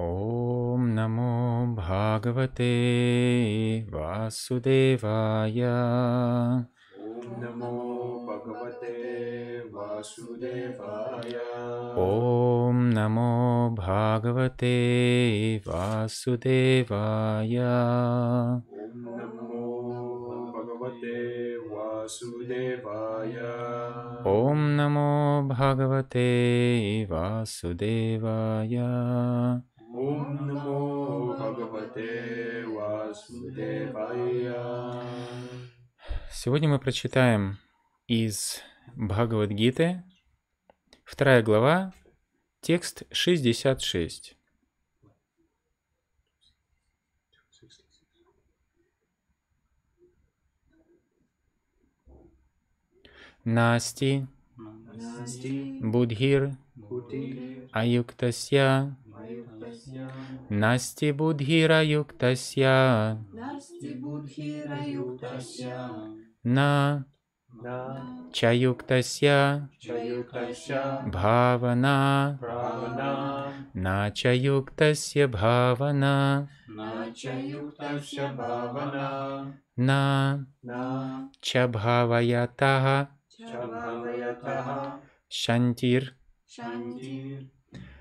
ओम नमो भागवते वासुदेवाय नमो भगवते वासुदेवाय ओम नमो भागवते वासुदेवाय ओम नमो भगवते वासुदेवाय नमो भगवते वासुदेवाय ओम नमो भगवते वासुदेवाय. Сегодня мы прочитаем из Бхагавадгиты, вторая глава, текст 66. Насти, Будхир, Аюктасья, Насти Будхира Юктасья. Насти Будхира Юктасья. На. Чаюктасья. Чаюктасья. Бхавана. Бхавана. На чаюктасья бхавана. На чаюктасья бхавана. На. На. Чабхаваятаха. Чабхаваятаха. Шантир. Шантир.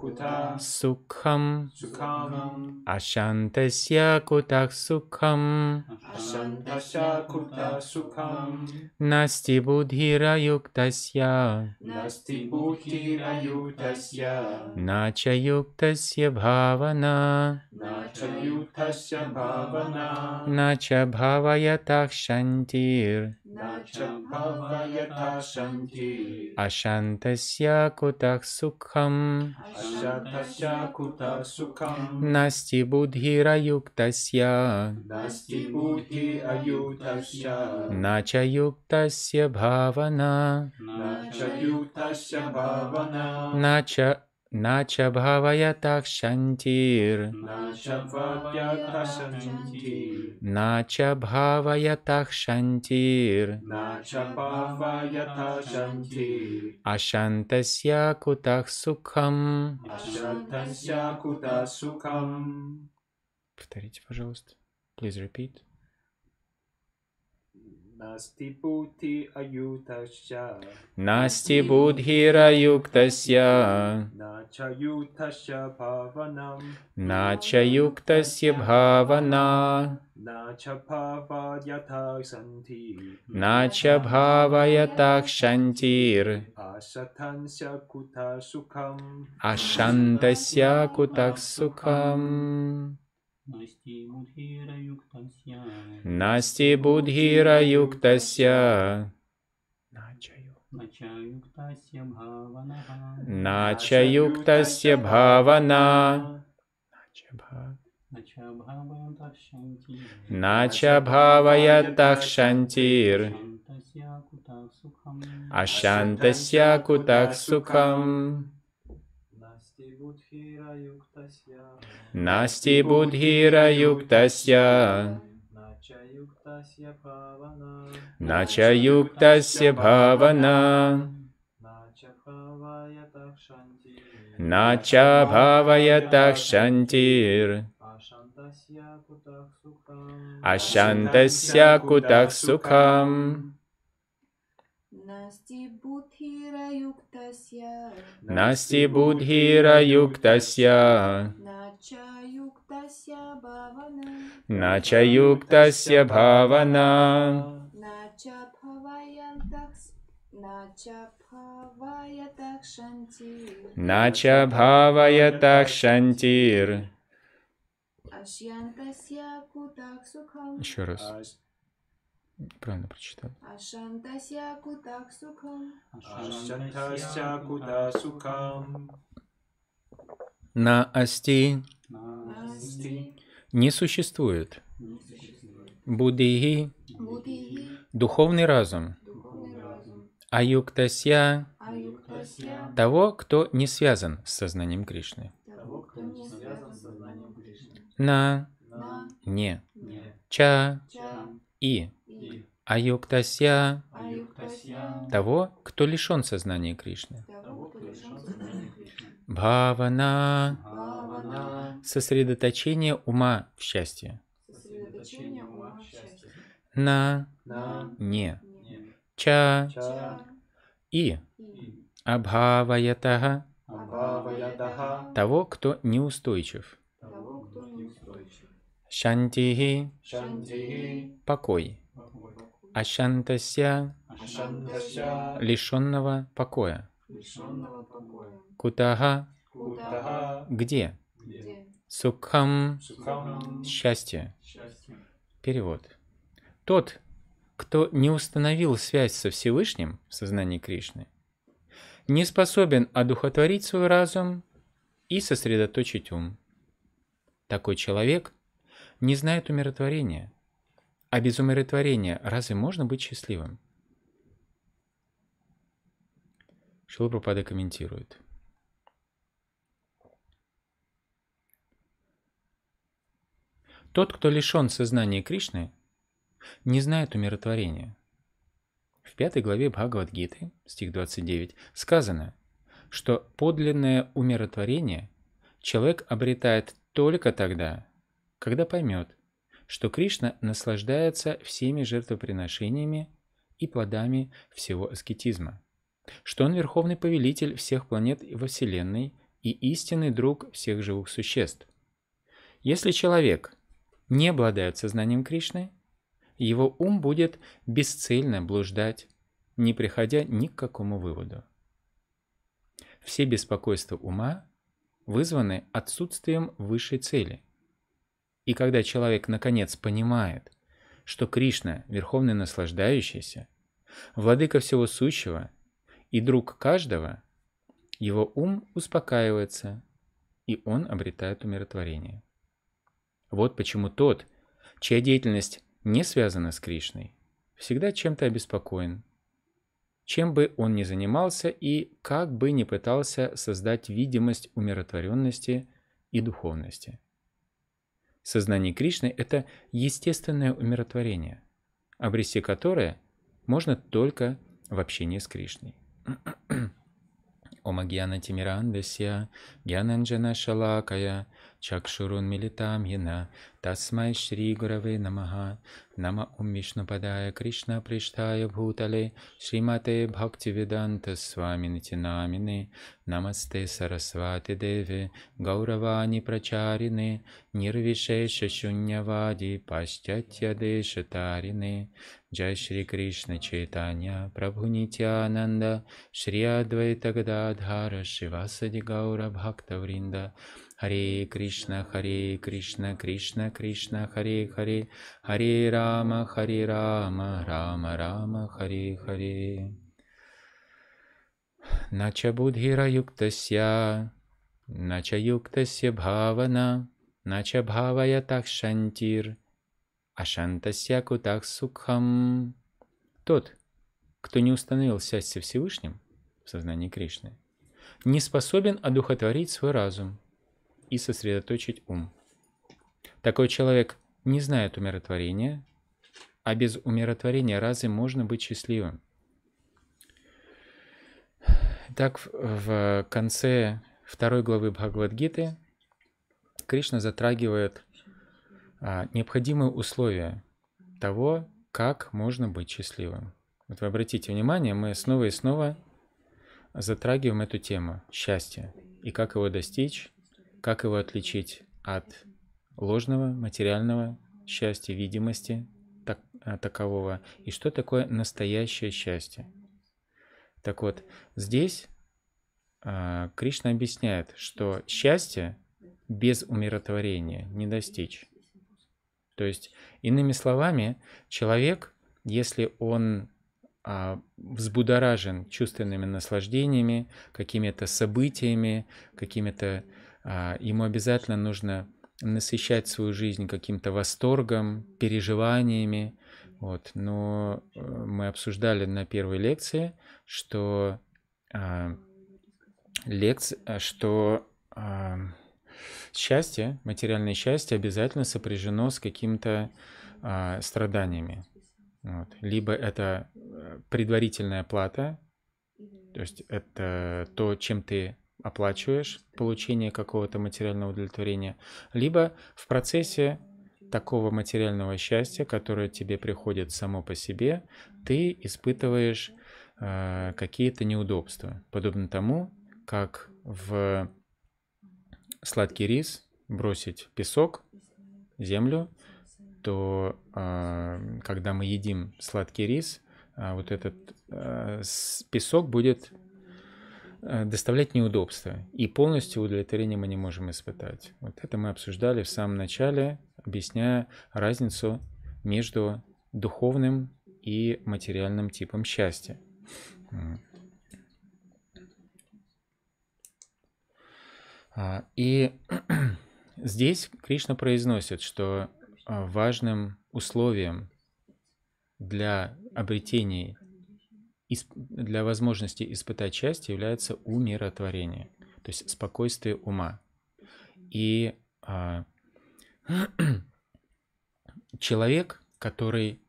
कुतः सुखम अशान्तस्य कुतः सुखम् नास्ति बुद्धिरयुक्तस्य न च युक्तस्य भावना न च भावयतः शन्तिर् Ашантасья кутах сукхам. Ашантасья кутах сукхам. Насти будхи раюктасья. Насти будхи аюктасья. Нача юктасья бхавана. Нача юктасья бхавана. Нача Начабхаваятах шантир. Начабхаваятах шантир. Начабхаваятах шантир. Начабхаваятах шантир. Ашантасья кутах сукхам. Ашантасья кутах сукхам. Повторите, пожалуйста. Please repeat. नास्ति पूथि अयूथश्च नास्ति बुधिरयुक्तस्य न च यूथस्य भावना न च युक्तस्य भावना न च भाव यथा सन्धि न च भावयथा कुत सुखम् अशन्तस्य कुत सुखम् Насти Будхира Юктася. Нача Будхира Юктася. Бхавана. Нача Бхавая Тахшантир. Ашантасья Кутах Сукхам. Насти Будхира Юктасья. Нача Юктасья Бхавана. Нача Бхавая Бхаваятах Шантир. Ашантасья Кутах Сукам. Насти Будхира Юктасья. Насти будхира юктася. Нача юктася бхавана. Нача Нача бхаваятак шантир. Еще раз. Правильно прочитал. На асти. Не существует. Буддихи. Духовный разум. Аюктасья. Того, кто не связан с сознанием Кришны. На. Не. Ча. И. Аюктася того, кто лишен сознания Кришны. Бхавана сосредоточение ума в счастье. На не ча и абхаваятаха того, кто неустойчив. Шантихи покой. Ашантася, Ашантася лишенного покоя. покоя. Кутага, Кутага где? где? Сукхам, Сукхам счастье. счастье. Перевод. Тот, кто не установил связь со Всевышним в сознании Кришны, не способен одухотворить свой разум и сосредоточить ум. Такой человек не знает умиротворения – а без умиротворения разве можно быть счастливым? Шилупрапада комментирует. Тот, кто лишен сознания Кришны, не знает умиротворения. В пятой главе Бхагавадгиты, стих 29, сказано, что подлинное умиротворение человек обретает только тогда, когда поймет, что Кришна наслаждается всеми жертвоприношениями и плодами всего аскетизма, что он верховный повелитель всех планет во Вселенной и истинный друг всех живых существ. Если человек не обладает сознанием Кришны, его ум будет бесцельно блуждать, не приходя ни к какому выводу. Все беспокойства ума вызваны отсутствием высшей цели – и когда человек наконец понимает, что Кришна – верховный наслаждающийся, владыка всего сущего и друг каждого, его ум успокаивается, и он обретает умиротворение. Вот почему тот, чья деятельность не связана с Кришной, всегда чем-то обеспокоен, чем бы он ни занимался и как бы ни пытался создать видимость умиротворенности и духовности. Сознание Кришны – это естественное умиротворение, обрести которое можно только в общении с Кришной. Омагьяна Тимирандасья, Гьянанджана Шалакая – चक्षुरुन्मिलितां येन तस्मै श्रीगुरवे नमः नम ॐ विष्णुपदाय कृष्णपृष्ठाय भूतले श्रीमते भक्तिवेदान्तस्वामिनिति नामिने नमस्ते सरस्वातिदेवे गौरवाणि प्रचारिणे निर्विशेषशून्यवादि पाश्चात्यदेशतारिणे जय श्री कृष्ण चैतन्य प्रभु नित्यानंद श्री अद्वैत गदाधार शिवासदि गौर भक्तवृंद Хари Кришна, Хари Кришна, Кришна Кришна, Хари, Хари, Хари Рама, Хари Рама, Рама Рама, Хари, Хари. Нача будхира юктасья, нача юктасья бхавана, нача бхавая так шантир, ашантасья кутах сукхам. Тот, кто не установил связь со Всевышним в сознании Кришны, не способен одухотворить свой разум – и сосредоточить ум. Такой человек не знает умиротворения, а без умиротворения разве можно быть счастливым? Так, в конце второй главы Бхагавадгиты Кришна затрагивает а, необходимые условия того, как можно быть счастливым. Вот вы обратите внимание, мы снова и снова затрагиваем эту тему – счастья и как его достичь, как его отличить от ложного материального счастья, видимости так, э, такового? И что такое настоящее счастье? Так вот, здесь а, Кришна объясняет, что счастье без умиротворения не достичь. То есть, иными словами, человек, если он а, взбудоражен чувственными наслаждениями, какими-то событиями, какими-то а, ему обязательно нужно насыщать свою жизнь каким-то восторгом, переживаниями. Вот. Но э, мы обсуждали на первой лекции, что, а, лекц... А, что а, счастье, материальное счастье обязательно сопряжено с какими-то а, страданиями. Вот. Либо это э, предварительная плата, то есть это то, чем ты оплачиваешь получение какого-то материального удовлетворения, либо в процессе такого материального счастья, которое тебе приходит само по себе, ты испытываешь э, какие-то неудобства, подобно тому, как в сладкий рис бросить песок, землю, то э, когда мы едим сладкий рис, э, вот этот э, песок будет Э, доставлять неудобства. И полностью удовлетворение мы не можем испытать. Вот это мы обсуждали в самом начале, объясняя разницу между духовным и материальным типом счастья. А, и здесь Кришна произносит, что э, важным условием для обретения для возможности испытать счастье является умиротворение, то есть спокойствие ума. И а, человек, который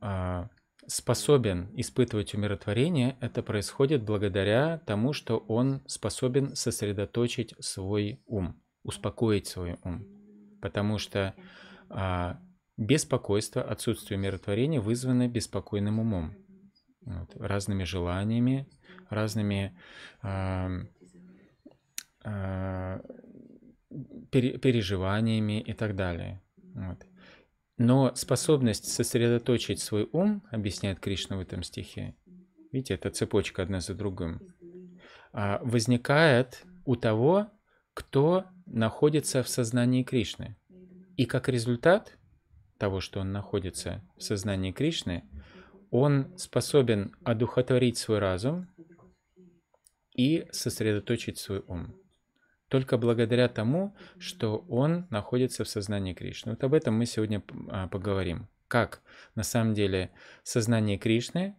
а, способен испытывать умиротворение, это происходит благодаря тому, что он способен сосредоточить свой ум, успокоить свой ум. Потому что а, беспокойство, отсутствие умиротворения вызвано беспокойным умом вот, разными желаниями, разными э, э, пере, переживаниями и так далее. Вот. Но способность сосредоточить свой ум, объясняет Кришна в этом стихе, видите, это цепочка одна за другим, а, возникает у того, кто находится в сознании Кришны. И как результат того, что он находится в сознании Кришны, он способен одухотворить свой разум и сосредоточить свой ум. Только благодаря тому, что он находится в сознании Кришны. Вот об этом мы сегодня а, поговорим. Как на самом деле сознание Кришны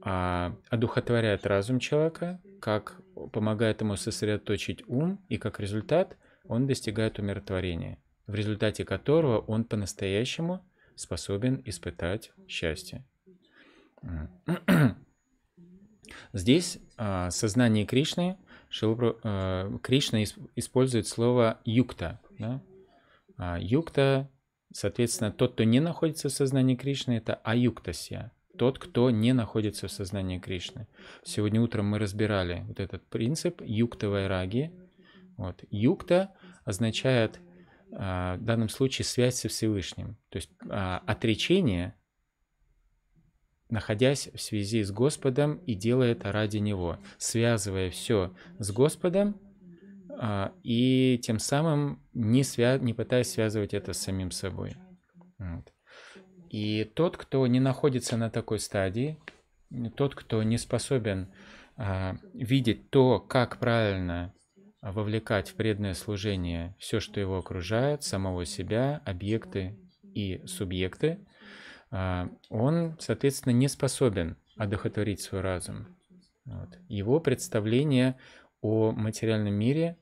а, одухотворяет разум человека, как помогает ему сосредоточить ум, и как результат он достигает умиротворения, в результате которого он по-настоящему способен испытать счастье. Здесь э, сознание Кришны, Шилпру, э, Кришна использует слово юкта. Да? А юкта, соответственно, тот, кто не находится в сознании Кришны, это аюктасия. тот, кто не находится в сознании Кришны. Сегодня утром мы разбирали вот этот принцип юктовой раги. Вот. Юкта означает а, в данном случае связь со Всевышним. То есть отречение находясь в связи с Господом и делая это ради Него, связывая все с Господом а, и тем самым не, свя... не пытаясь связывать это с самим собой. Вот. И тот, кто не находится на такой стадии, тот, кто не способен а, видеть то, как правильно вовлекать в преданное служение все, что его окружает, самого себя, объекты и субъекты, а, он, соответственно, не способен одухотворить свой разум. Вот. Его представления о материальном мире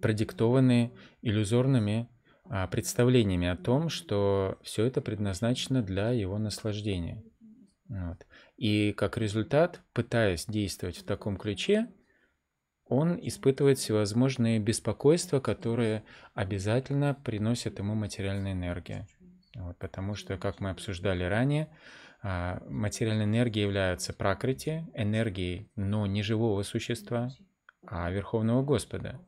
продиктованы иллюзорными а, представлениями о том, что все это предназначено для его наслаждения. Вот. И как результат, пытаясь действовать в таком ключе, он испытывает всевозможные беспокойства, которые обязательно приносят ему материальная энергия. Вот, потому что, как мы обсуждали ранее, а, материальная энергия является пракрити, энергией, но не живого существа, а Верховного Господа.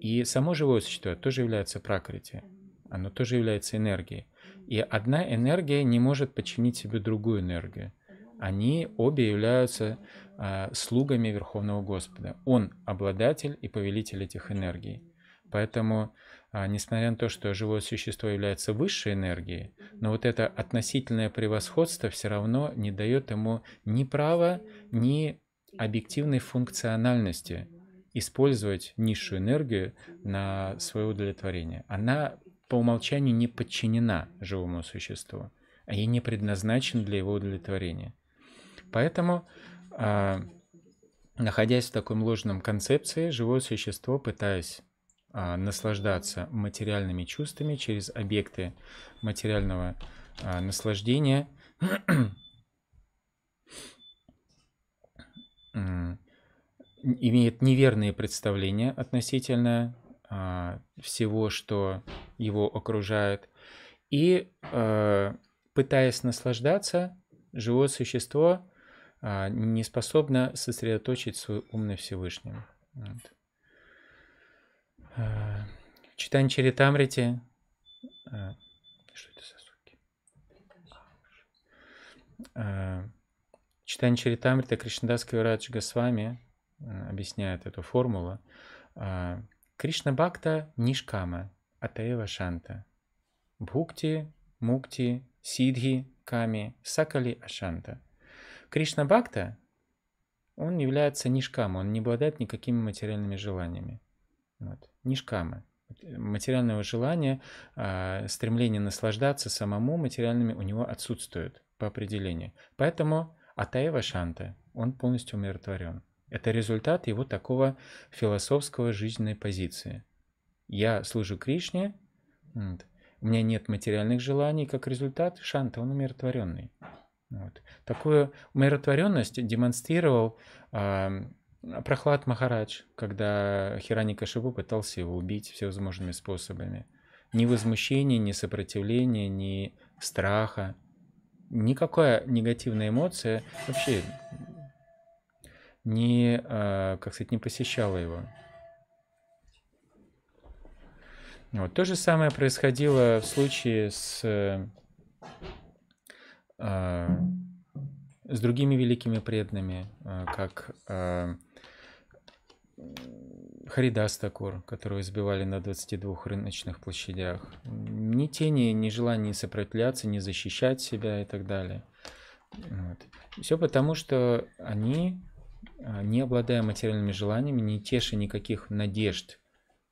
И само живое существо тоже является пракрити, оно тоже является энергией. И одна энергия не может подчинить себе другую энергию. Они обе являются э, слугами Верховного Господа. Он обладатель и повелитель этих энергий. Поэтому а, несмотря на то, что живое существо является высшей энергией, но вот это относительное превосходство все равно не дает ему ни права, ни объективной функциональности использовать низшую энергию на свое удовлетворение. Она по умолчанию не подчинена живому существу, а ей не предназначена для его удовлетворения. Поэтому а, находясь в таком ложном концепции, живое существо, пытаясь а, наслаждаться материальными чувствами через объекты материального а, наслаждения. имеет неверные представления относительно а, всего, что его окружает. И а, пытаясь наслаждаться, живое существо а, не способно сосредоточить свой ум на Всевышнем. Вот. Э, Читанчари Тамрити. Э, что это за суки? Э, Читанчари Тамрита Кришнадасская Радж Госвами объясняет эту формулу. Кришна Бхакта Нишкама, Атаева Шанта. Бхукти, Мукти, Сидхи, Ками, Сакали Ашанта. Кришна Бхакта, он является нишкам, он не обладает никакими материальными желаниями. Вот. Нишкама. Материального желания, э, стремление наслаждаться самому материальными у него отсутствует по определению. Поэтому Атаева Шанта, он полностью умиротворен. Это результат его такого философского жизненной позиции. Я служу Кришне, вот. у меня нет материальных желаний, как результат Шанта, он умиротворенный. Вот. Такую умиротворенность демонстрировал э, Прохлад Махарадж, когда Хирани Кашипу пытался его убить всевозможными способами. Ни возмущения, ни сопротивления, ни страха. Никакая негативная эмоция вообще не, а, как сказать, не посещала его. Вот. То же самое происходило в случае с, а, с другими великими преданными, а, как Харидас Такур, которого избивали на 22 рыночных площадях. Ни тени, ни желания сопротивляться, не защищать себя и так далее. Вот. Все потому, что они, а, не обладая материальными желаниями, не теша никаких надежд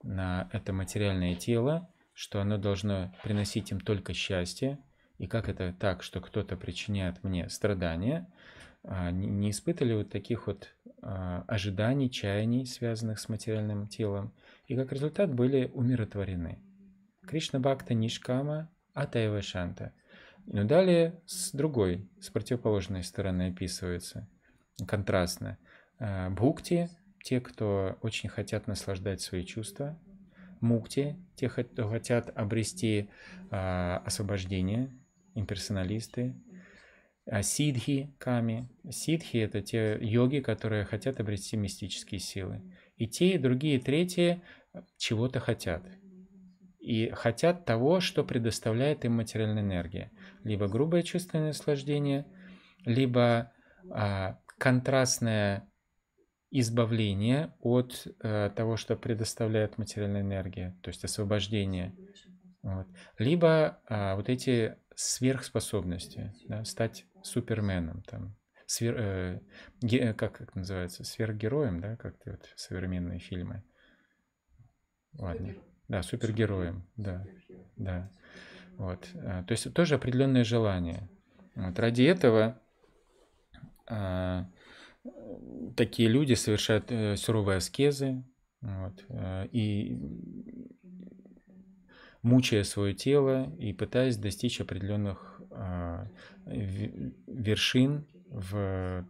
на это материальное тело, что оно должно приносить им только счастье, и как это так, что кто-то причиняет мне страдания, а, не испытывали вот таких вот а, ожиданий, чаяний, связанных с материальным телом, и как результат были умиротворены. Кришна Бхакта Нишкама Атаева Шанта. Но далее с другой, с противоположной стороны описывается, контрастно. А, бхукти – те, кто очень хотят наслаждать свои чувства. Мукти – те, кто хотят обрести а, освобождение, имперсоналисты, а сидхи ками. Сидхи – это те йоги, которые хотят обрести мистические силы. И те, и другие, и третьи чего-то хотят. И хотят того, что предоставляет им материальная энергия. Либо грубое чувственное наслаждение, либо а, контрастное избавление от а, того, что предоставляет материальная энергия, то есть освобождение. Вот. Либо а, вот эти сверхспособности, да, стать суперменом, там, свер, э, как это называется, сверхгероем, да, как-то вот современные фильмы. Ладно. Да, супергероем, да, да. Вот. Э, то есть тоже определенное желание. Вот. Ради этого э, такие люди совершают э, суровые аскезы, вот, э, и мучая свое тело и пытаясь достичь определенных а, вершин в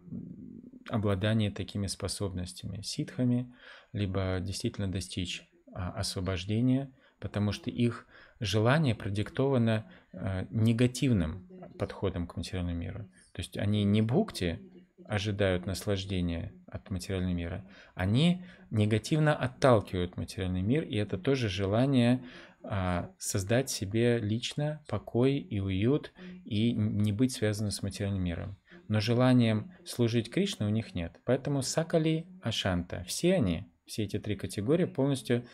обладании такими способностями ситхами, либо действительно достичь а, освобождения, потому что их желание продиктовано а, негативным подходом к материальному миру. То есть они не бхукти ожидают наслаждения от материального мира, они негативно отталкивают материальный мир, и это тоже желание а, создать себе лично покой и уют и не быть связанным с материальным миром. Но желанием служить Кришне у них нет. Поэтому Сакали, Ашанта, все они, все эти три категории полностью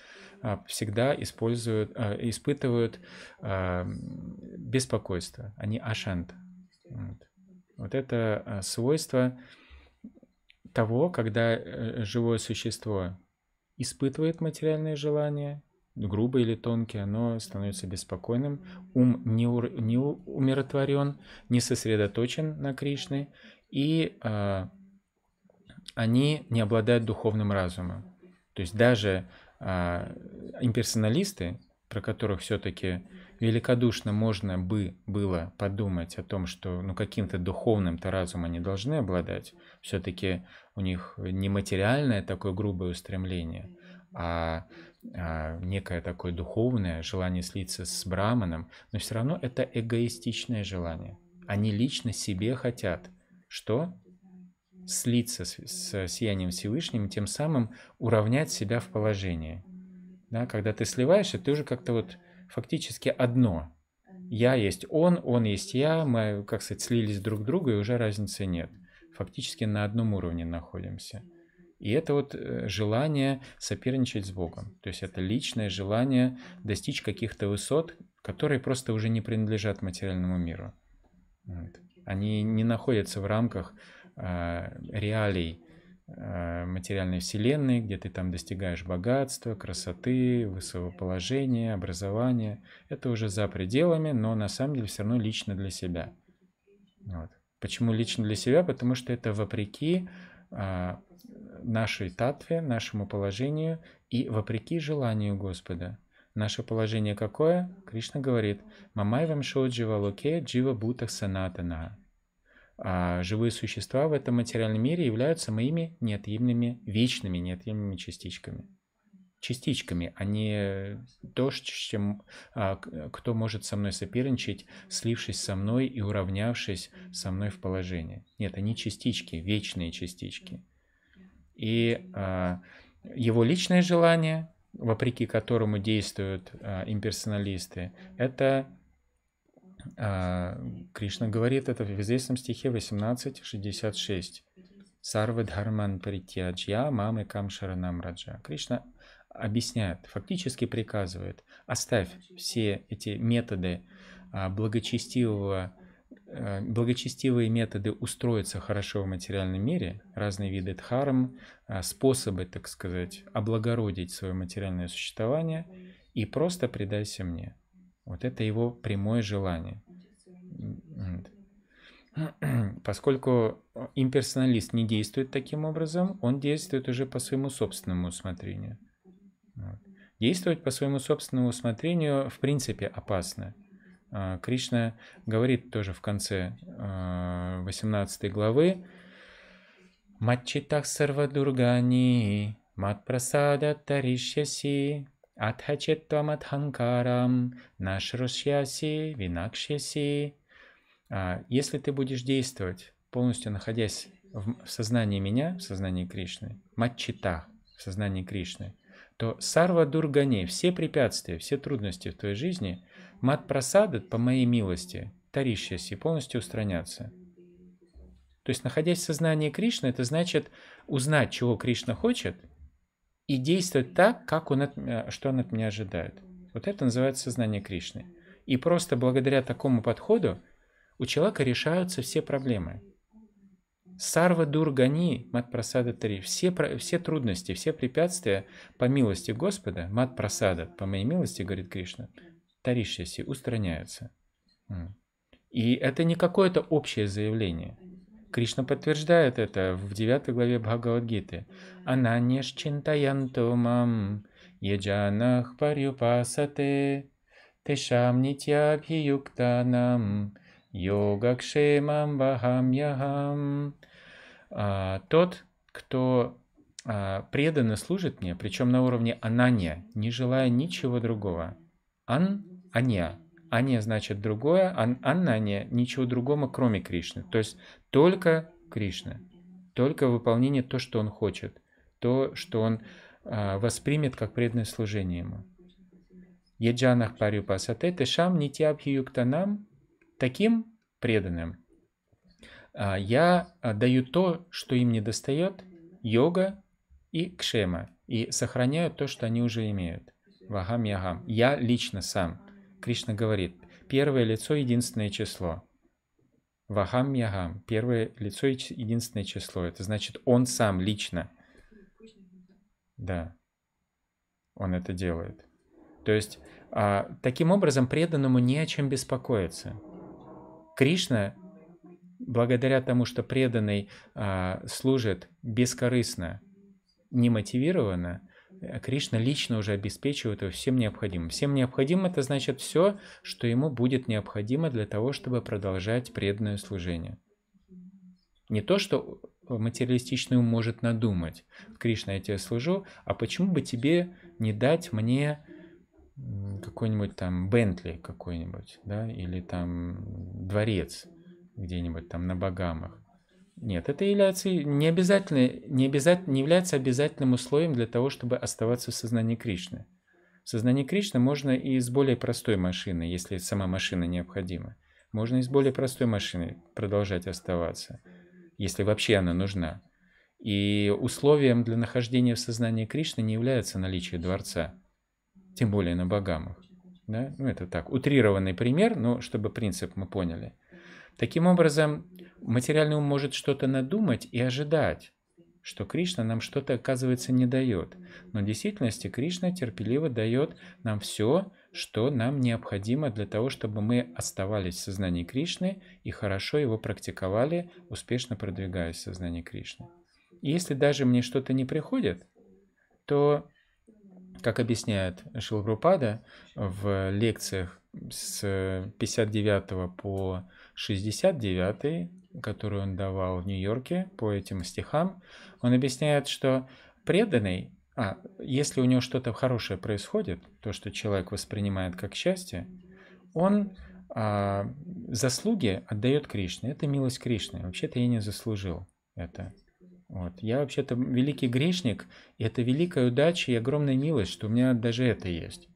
а, всегда используют, а, испытывают беспокойство. Они Ашант. Вот. вот это свойство того, когда э, живое существо испытывает материальные желания, грубое или тонкое, оно становится беспокойным, ум не, у, не умиротворен, не сосредоточен на Кришне, и э, они не обладают духовным разумом. То есть даже э, имперсоналисты, про которых все-таки великодушно можно бы было подумать о том, что ну, каким-то духовным-то разумом они должны обладать, все-таки у них не материальное такое грубое устремление, а а, некое такое духовное желание слиться с браманом, но все равно это эгоистичное желание. Они лично себе хотят, что? Слиться с, с сиянием Всевышним, тем самым уравнять себя в положении. Да, когда ты сливаешься, ты уже как-то вот фактически одно. Я есть он, он есть я, мы, как сказать, слились друг к другу, и уже разницы нет. Фактически на одном уровне находимся. И это вот э, желание соперничать с Богом. То есть это личное желание достичь каких-то высот, которые просто уже не принадлежат материальному миру. Вот. Они не находятся в рамках э, реалий э, материальной вселенной, где ты там достигаешь богатства, красоты, высокого положения, образования. Это уже за пределами, но на самом деле все равно лично для себя. Вот. Почему лично для себя? Потому что это вопреки а, нашей татве, нашему положению и вопреки желанию Господа. Наше положение какое? Кришна говорит, «Мамай вам шо джива локе джива бутах санатана». А живые существа в этом материальном мире являются моими неотъемлемыми, вечными неотъемлемыми частичками. Частичками, а не то, с чем, а, кто может со мной соперничать, слившись со мной и уравнявшись со мной в положении. Нет, они частички, вечные частички и а, его личное желание, вопреки которому действуют а, имперсоналисты, это а, Кришна говорит это в известном стихе 18.66. Сарвы Дхарман Притяджья, Мамы Кам Шаранам Кришна объясняет, фактически приказывает, оставь все эти методы благочестивого Э, благочестивые методы устроиться хорошо в материальном мире, разные виды дхарм, э, способы, так сказать, облагородить свое материальное существование и просто предайся мне. Вот это его прямое желание. Поскольку э, имперсоналист не действует таким образом, он действует уже по своему собственному усмотрению. Действовать по своему собственному усмотрению в принципе опасно – а, Кришна говорит тоже в конце 18 а, главы «Матчитах сарвадургани, мат прасада таришьяси, атхачеттвам атханкарам, нашрушьяси, винакшьяси». А, если ты будешь действовать, полностью находясь в сознании меня, в сознании Кришны, матчита, в сознании Кришны, то сарва дургане, все препятствия, все трудности в твоей жизни – Мат просадат, по моей милости, тарищаси, полностью устранятся. То есть, находясь в сознании Кришны, это значит узнать, чего Кришна хочет, и действовать так, как он от э, что он от меня ожидает. Вот это называется сознание Кришны. И просто благодаря такому подходу у человека решаются все проблемы. Сарва Дургани, Мат Прасада Тари, все, все трудности, все препятствия по милости Господа, Мат Прасада, по моей милости, говорит Кришна, таришьяси устраняются. И это не какое-то общее заявление. Кришна подтверждает это в 9 главе Бхагавадгиты. Ананеш чинтаянту мам яджанах парюпасате тешам нитябхиюктанам йогакшемам бахам яхам. А, тот, кто а, преданно служит мне, причем на уровне анания не желая ничего другого. Ан Аня. Аня значит другое, Анна, Аннане ничего другого, кроме Кришны. То есть только Кришна, только выполнение то, что он хочет, то, что он э, воспримет как преданное служение ему. Еджанах парюпасате тешам нитябхи юктанам, таким преданным. А, я даю то, что им не достает, йога и кшема, и сохраняю то, что они уже имеют. Вагам ягам. Я лично сам. Кришна говорит, первое лицо – единственное число. Вахам Ягам – первое лицо – единственное число. Это значит, он сам лично. Да, он это делает. То есть, а, таким образом, преданному не о чем беспокоиться. Кришна, благодаря тому, что преданный а, служит бескорыстно, немотивированно, Э, Кришна лично уже обеспечивает его всем необходимым. Всем необходимым это значит все, что ему будет необходимо для того, чтобы продолжать преданное служение. Не то, что э, материалистичный ум может надумать. Кришна, я тебе служу, а почему бы тебе не дать мне какой-нибудь там Бентли какой-нибудь, да, или там дворец где-нибудь там на Багамах. Нет, это является не, обязательно, не, обязательно, не является обязательным условием для того, чтобы оставаться в сознании Кришны. В сознании Кришны можно и с более простой машины, если сама машина необходима. Можно и с более простой машиной продолжать оставаться, если вообще она нужна. И условием для нахождения в сознании Кришны не является наличие дворца, тем более на богамах. Да? Ну, это так, утрированный пример, но чтобы принцип мы поняли – Таким образом, материальный ум может что-то надумать и ожидать, что Кришна нам что-то, оказывается, не дает. Но в действительности Кришна терпеливо дает нам все, что нам необходимо для того, чтобы мы оставались в сознании Кришны и хорошо его практиковали, успешно продвигаясь в сознании Кришны. И если даже мне что-то не приходит, то, как объясняет Шилгрупада в лекциях с 59 по 69, который он давал в Нью-Йорке по этим стихам, он объясняет, что преданный, а если у него что-то хорошее происходит, то, что человек воспринимает как счастье, он а, заслуги отдает Кришне. Это милость Кришны. Вообще-то я не заслужил это. Вот. Я вообще-то великий грешник, и это великая удача и огромная милость, что у меня даже это есть.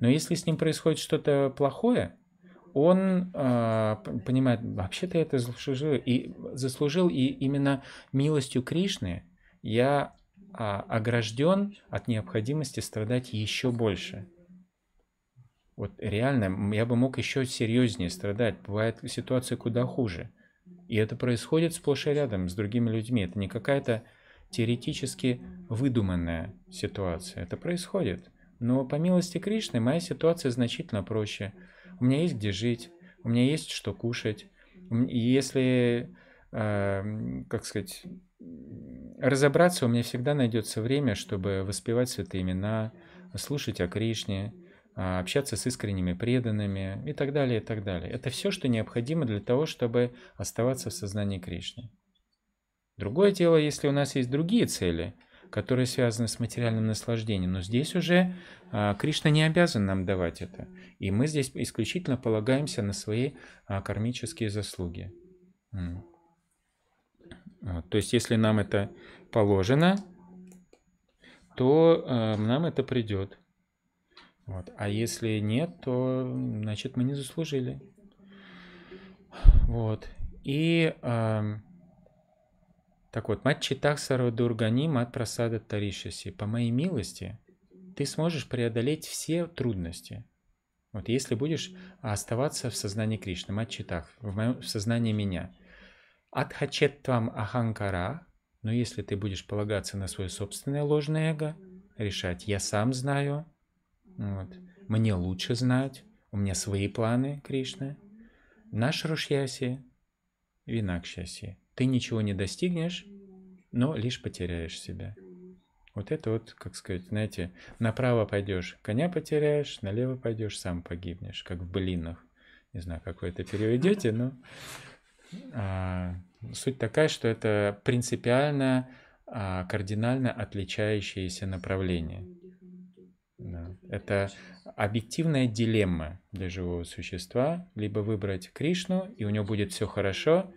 Но если с ним происходит что-то плохое, он э, понимает, вообще-то я это заслужил и, заслужил, и именно милостью Кришны я э, огражден от необходимости страдать еще больше. Вот реально, я бы мог еще серьезнее страдать. Бывает ситуация куда хуже. И это происходит сплошь и рядом с другими людьми. Это не какая-то теоретически выдуманная ситуация. Это происходит. Но по милости Кришны моя ситуация значительно проще. У меня есть где жить, у меня есть что кушать. И если, э, как сказать, разобраться, у меня всегда найдется время, чтобы воспевать святые имена, слушать о Кришне, а, общаться с искренними преданными и так далее, и так далее. Это все, что необходимо для того, чтобы оставаться в сознании Кришны. Другое дело, если у нас есть другие цели – которые связаны с материальным наслаждением. Но здесь уже а, Кришна не обязан нам давать это. И мы здесь исключительно полагаемся на свои а, кармические заслуги. Вот. То есть, если нам это положено, то э, нам это придет. Вот. А если нет, то значит мы не заслужили. Вот. И э, так вот, мать читах Сарвадургани, мат просада Таришаси, по моей милости, ты сможешь преодолеть все трудности. Вот если будешь оставаться в сознании Кришны, мать читах, в, моем, в сознании меня. Адхачет твам аханкара, но если ты будешь полагаться на свое собственное ложное эго, решать, я сам знаю, вот, мне лучше знать, у меня свои планы, Кришна, наш Рушьяси, Винакшьяси – ты ничего не достигнешь, но лишь потеряешь себя. Вот это вот, как сказать, знаете, направо пойдешь, коня потеряешь, налево пойдешь, сам погибнешь, как в блинах. Не знаю, как вы это переведете, но а, суть такая, что это принципиально а, кардинально отличающиеся направления. Да. Это объективная дилемма для живого существа. Либо выбрать Кришну, и у него будет все хорошо,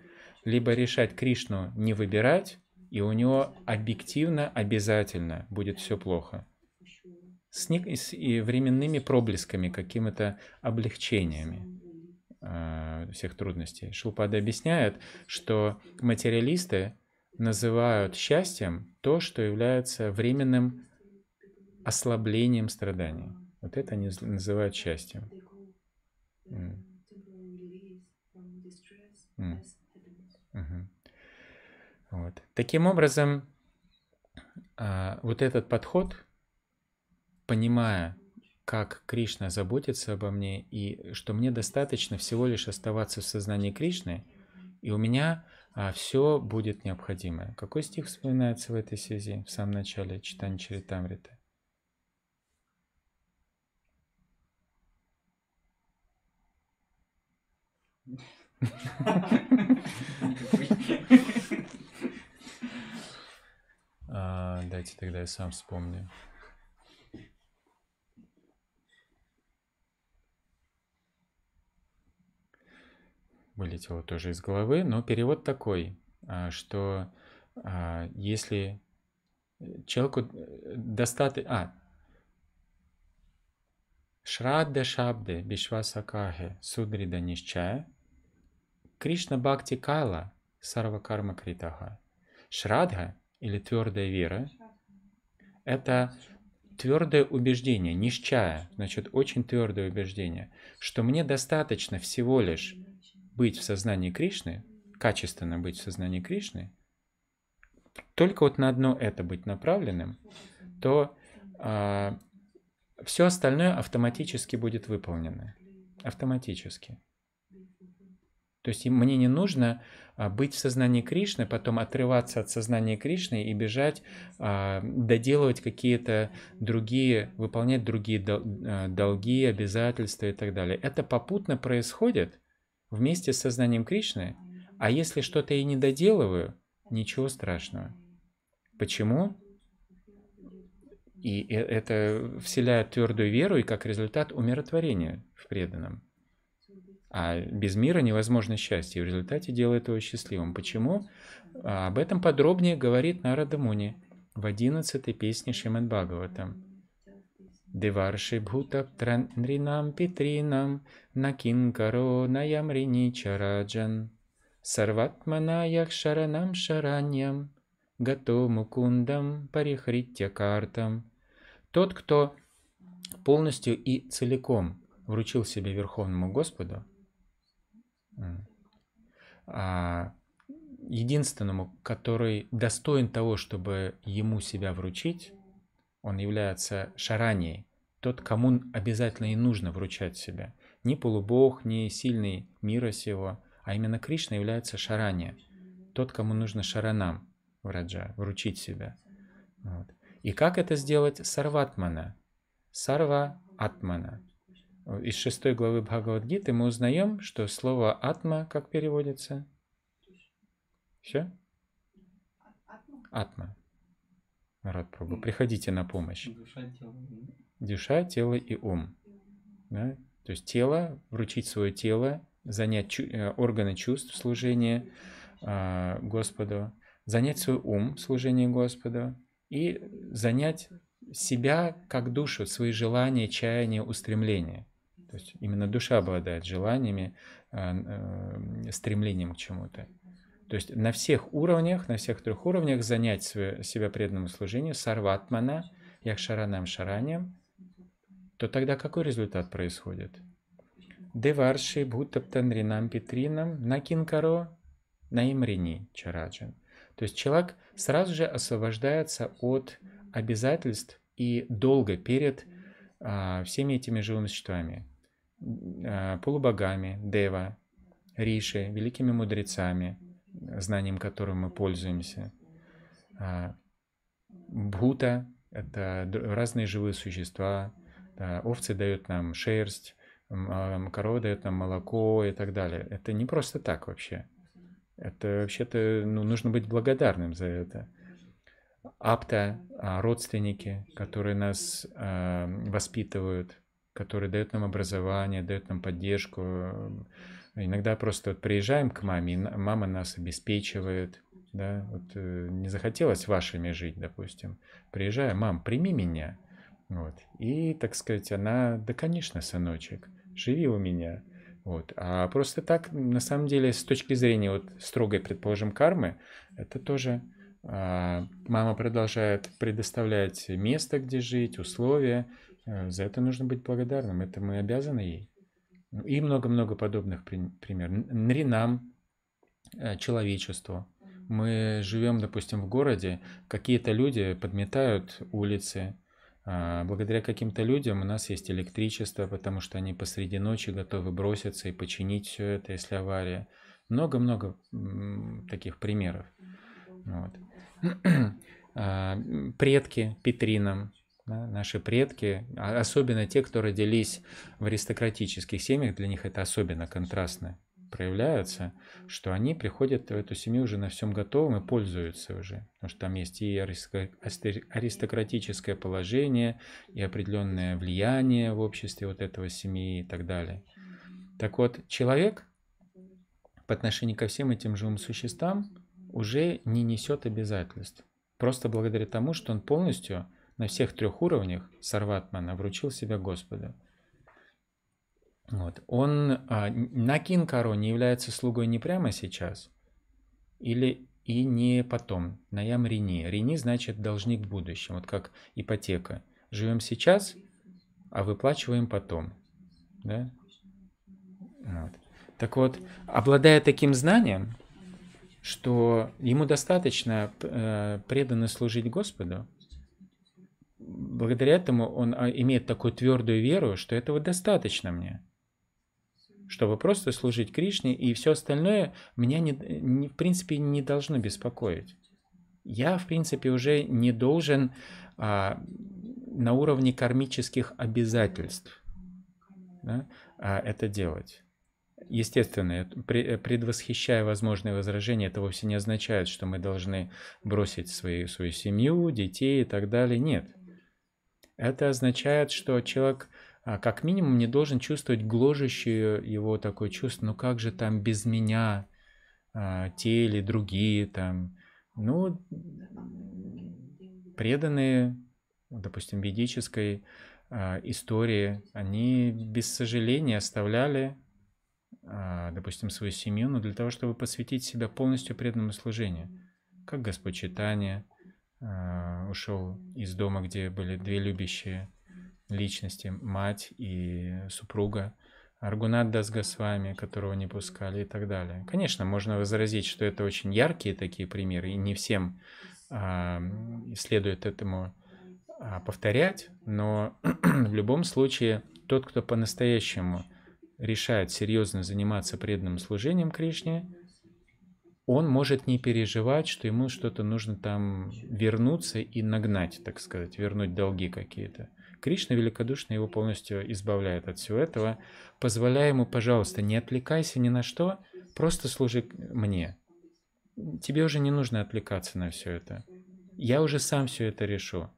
либо решать Кришну не выбирать, и у него объективно обязательно будет все плохо. С, не, с и временными проблесками, какими-то облегчениями э, всех трудностей. Шилпада объясняет, что материалисты называют счастьем то, что является временным ослаблением страданий. Вот это они называют счастьем. Mm. Mm. Угу. Вот. Таким образом, а, вот этот подход, понимая, как Кришна заботится обо мне, и что мне достаточно всего лишь оставаться в сознании Кришны, и у меня а, все будет необходимое. Какой стих вспоминается в этой связи в самом начале читания Чаритамрита? А, Дайте тогда я сам вспомню. Вылетело тоже из головы, но перевод такой, а, что а, если человеку достаточно... А, Шрадда шабде бишвасакахе судрида нищая Кришна Бхакти Кайла Сарва Карма Критаха. Шрадха или твердая вера – это твердое убеждение, нищая, значит, очень твердое убеждение, что мне достаточно всего лишь быть в сознании Кришны, качественно быть в сознании Кришны, только вот на одно это быть направленным, то а, все остальное автоматически будет выполнено. Автоматически. То есть мне не нужно а, быть в сознании Кришны, потом отрываться от сознания Кришны и бежать, а, доделывать какие-то другие, выполнять другие а, долги, обязательства и так далее. Это попутно происходит вместе с сознанием Кришны, а если что-то я не доделываю, ничего страшного. Почему? И это вселяет твердую веру и как результат умиротворение в преданном. А без мира невозможно счастье, и в результате делает его счастливым. Почему? А, об этом подробнее говорит Нарада Муни в 11 песне Шримад Бхагаватам. Деварши бхута транринам питринам накинкаро наям риничараджан сарватманаях шаранам шараньям гато мукундам парихритья картам. Тот, кто полностью и целиком вручил себе Верховному Господу – а, единственному, который достоин того, чтобы ему себя вручить, он является шараней, тот, кому обязательно и нужно вручать себя. Не полубог, не сильный мира сего, а именно Кришна является шаранья, тот, кому нужно шаранам, враджа, вручить себя. Вот. И как это сделать? Сарватмана. Сарва-атмана из шестой главы Бхагавадгиты мы узнаем, что слово «атма» как переводится? Все? Атма. Рад пробу. Ну, приходите на помощь. Душа, тело и ум. Да? То есть тело, вручить свое тело, занять чу- э, органы чувств служения э, Господу, занять свой ум в служении Господу и занять себя как душу, свои желания, чаяния, устремления. То есть именно душа обладает желаниями, э, э, стремлением к чему-то. То есть на всех уровнях, на всех трех уровнях занять свое, себя преданному служению, сарватмана, якшаранам шараням, то тогда какой результат происходит? Деварши бхутаптан ринам петринам накинкаро наимрини чараджан. То есть человек сразу же освобождается от обязательств и долга перед а, всеми этими живыми существами. Э, полубогами, дева, риши, великими мудрецами, знанием которым мы пользуемся. Э, Бхута – это разные живые существа. Э, овцы дают нам шерсть, а корова дает нам молоко и так далее. Это не просто так вообще. Это вообще-то ну, нужно быть благодарным за это. Апта, родственники, которые нас воспитывают – который дает нам образование, дает нам поддержку. Иногда просто вот приезжаем к маме, и мама нас обеспечивает. Да? Вот, э, не захотелось вашими жить, допустим. Приезжаю, мам, прими меня. Вот. И, так сказать, она, да, конечно, сыночек, живи у меня. Вот. А просто так, на самом деле, с точки зрения вот строгой, предположим, кармы, это тоже а, мама продолжает предоставлять место, где жить, условия, Э, за это нужно быть благодарным, это мы обязаны ей. Ну, и много-много подобных примеров. Нринам нам, э, человечеству. Мы живем, допустим, в городе, какие-то люди подметают улицы, а, Благодаря каким-то людям у нас есть электричество, потому что они посреди ночи готовы броситься и починить все это, если авария. Много-много таких примеров. Вот. А, предки Петринам, да, наши предки, а особенно те, кто родились в аристократических семьях, для них это особенно контрастно проявляется, что они приходят в эту семью уже на всем готовом и пользуются уже. Потому что там есть и аристократическое положение, и определенное влияние в обществе вот этого семьи и так далее. Так вот, человек по отношению ко всем этим живым существам уже не несет обязательств. Просто благодаря тому, что он полностью на всех трех уровнях Сарватмана вручил себя Господу. Вот. Он а, на Кинкару не является слугой не прямо сейчас, или и не потом, на ям Рини Рени значит должник в будущем, вот как ипотека. Живем сейчас, а выплачиваем потом. Да? Вот. Так вот, обладая таким знанием, что ему достаточно э, преданно служить Господу, благодаря этому он а, имеет такую твердую веру, что этого достаточно мне, чтобы просто служить Кришне, и все остальное меня, не, не, в принципе, не должно беспокоить. Я, в принципе, уже не должен а, на уровне кармических обязательств да, а, это делать. Естественно, предвосхищая возможные возражения, это вовсе не означает, что мы должны бросить свои, свою семью, детей и так далее. Нет это означает, что человек а, как минимум не должен чувствовать гложащее его такое чувство, ну как же там без меня, а, те или другие там. Ну, преданные, допустим, ведической а, истории, они без сожаления оставляли, допустим, свою семью, но для того, чтобы посвятить себя полностью преданному служению, как Господь читание – Э, ушел из дома, где были две любящие личности, мать и супруга, Аргунат Дасгасвами, которого не пускали и так далее. Конечно, можно возразить, что это очень яркие такие примеры, и не всем э, следует этому э, повторять, но в любом случае тот, кто по-настоящему решает серьезно заниматься преданным служением Кришне, он может не переживать, что ему что-то нужно там вернуться и нагнать, так сказать, вернуть долги какие-то. Кришна великодушно его полностью избавляет от всего этого, позволяя ему, пожалуйста, не отвлекайся ни на что, просто служи мне. Тебе уже не нужно отвлекаться на все это. Я уже сам все это решу.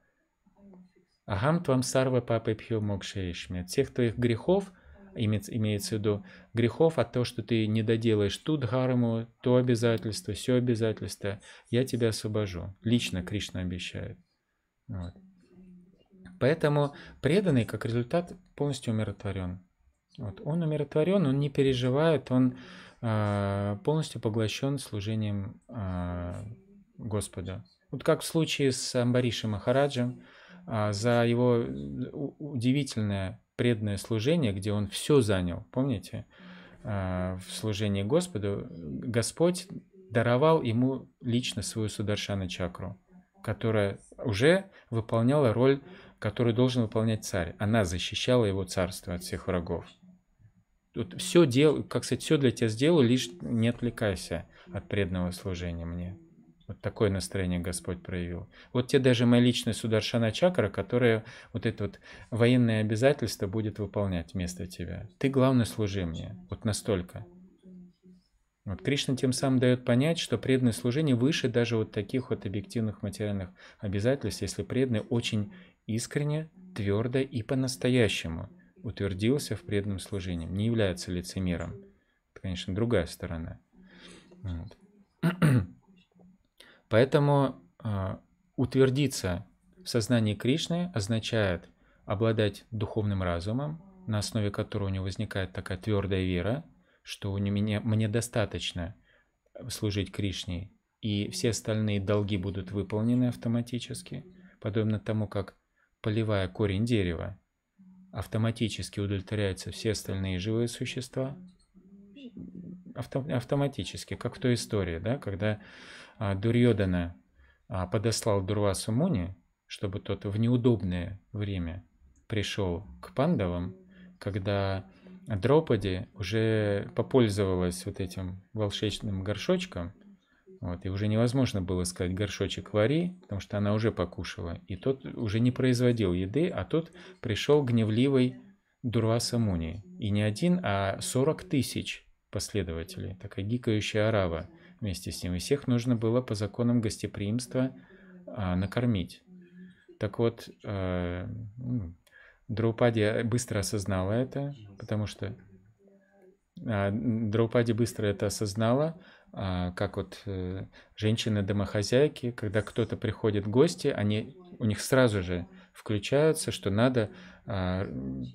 Агам твам сарва папа пхио мокшеишми. От всех твоих грехов имеется, имеется в виду грехов от а того, что ты не доделаешь ту дхарму, то обязательство, все обязательство, я тебя освобожу. Лично Кришна обещает. Вот. Поэтому преданный, как результат, полностью умиротворен. Вот. Он умиротворен, он не переживает, он э, полностью поглощен служением э, а, Господу. Вот как в случае с Амбаришем Махараджем, э, за его удивительное Предное служение, где он все занял. Помните, а, в служении Господу Господь даровал ему лично свою сударшана чакру, которая уже выполняла роль, которую должен выполнять царь. Она защищала его царство от всех врагов. Тут все дел, как сказать, все для тебя сделаю, лишь не отвлекайся от преданного служения мне. Вот такое настроение Господь проявил. Вот те даже моя личная сударшана чакра, которая вот это вот военное обязательство будет выполнять вместо тебя. Ты, главное, служи мне. Вот настолько. Вот Кришна тем самым дает понять, что преданное служение выше даже вот таких вот объективных материальных обязательств, если преданный очень искренне, твердо и по-настоящему утвердился в преданном служении, не является лицемером. Это, конечно, другая сторона. Вот. Поэтому а, утвердиться в сознании Кришны означает обладать духовным разумом, на основе которого у него возникает такая твердая вера, что у меня, мне достаточно служить Кришне, и все остальные долги будут выполнены автоматически, подобно тому, как поливая корень дерева, автоматически удовлетворяются все остальные живые существа, авто, автоматически, как в той истории, да, когда а, Дурьодана а, подослал Дурвасу Муни, чтобы тот в неудобное время пришел к пандавам, когда Дропади уже попользовалась вот этим волшебным горшочком, вот, и уже невозможно было сказать горшочек вари, потому что она уже покушала. И тот уже не производил еды, а тот пришел гневливый Дурваса Муни. И не один, а 40 тысяч последователей. Такая гикающая арава вместе с ним. И всех нужно было по законам гостеприимства а, накормить. Так вот, а, э, ну, Драупади быстро осознала это, потому что а, Драупади быстро это осознала, а, как вот э, женщины-домохозяйки, когда кто-то приходит в гости, они, у них сразу же включаются, что надо а,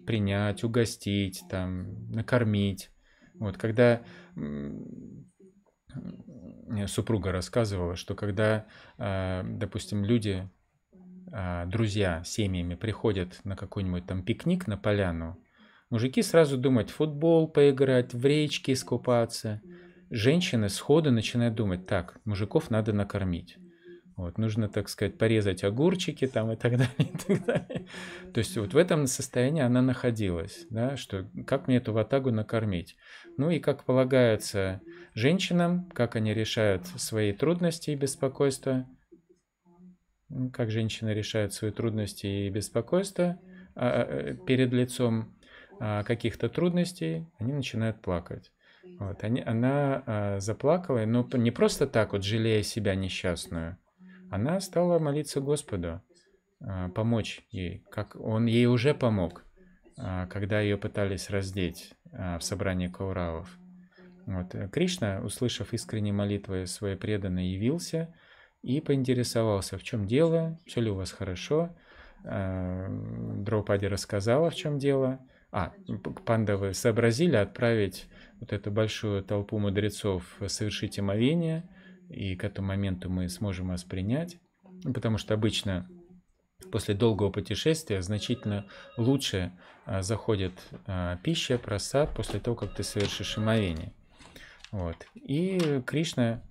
принять, угостить, там, накормить. Вот, когда супруга рассказывала, что когда, а, допустим, люди, а, друзья семьями приходят на какой-нибудь там пикник на поляну, мужики сразу думают футбол поиграть, в речке искупаться. Женщины сходу начинают думать, так, мужиков надо накормить. Вот, нужно, так сказать, порезать огурчики там и так далее, и так далее. То есть вот в этом состоянии она находилась, да, что как мне эту ватагу накормить. Ну и как полагается женщинам, как они решают свои трудности и беспокойства, ну, как женщины решают свои трудности и беспокойства а, а, э, перед лицом а, каких-то трудностей, они начинают плакать. Вот, они, она заплакала, но не просто так вот, жалея себя несчастную, она стала молиться Господу а, помочь ей, как он ей уже помог, а, когда ее пытались раздеть а, в собрании кауравов. Вот. Э, Кришна, услышав искренние молитвы своей преданной, явился и поинтересовался, в чем дело, все ли у вас хорошо. дропади рассказала, в чем дело. А, пандавы сообразили отправить вот эту большую толпу мудрецов совершить омовение, и к этому моменту мы сможем вас принять, потому что обычно после долгого путешествия значительно лучше а, заходит а, пища, просад после того, как ты совершишь омовение. Вот. И Кришна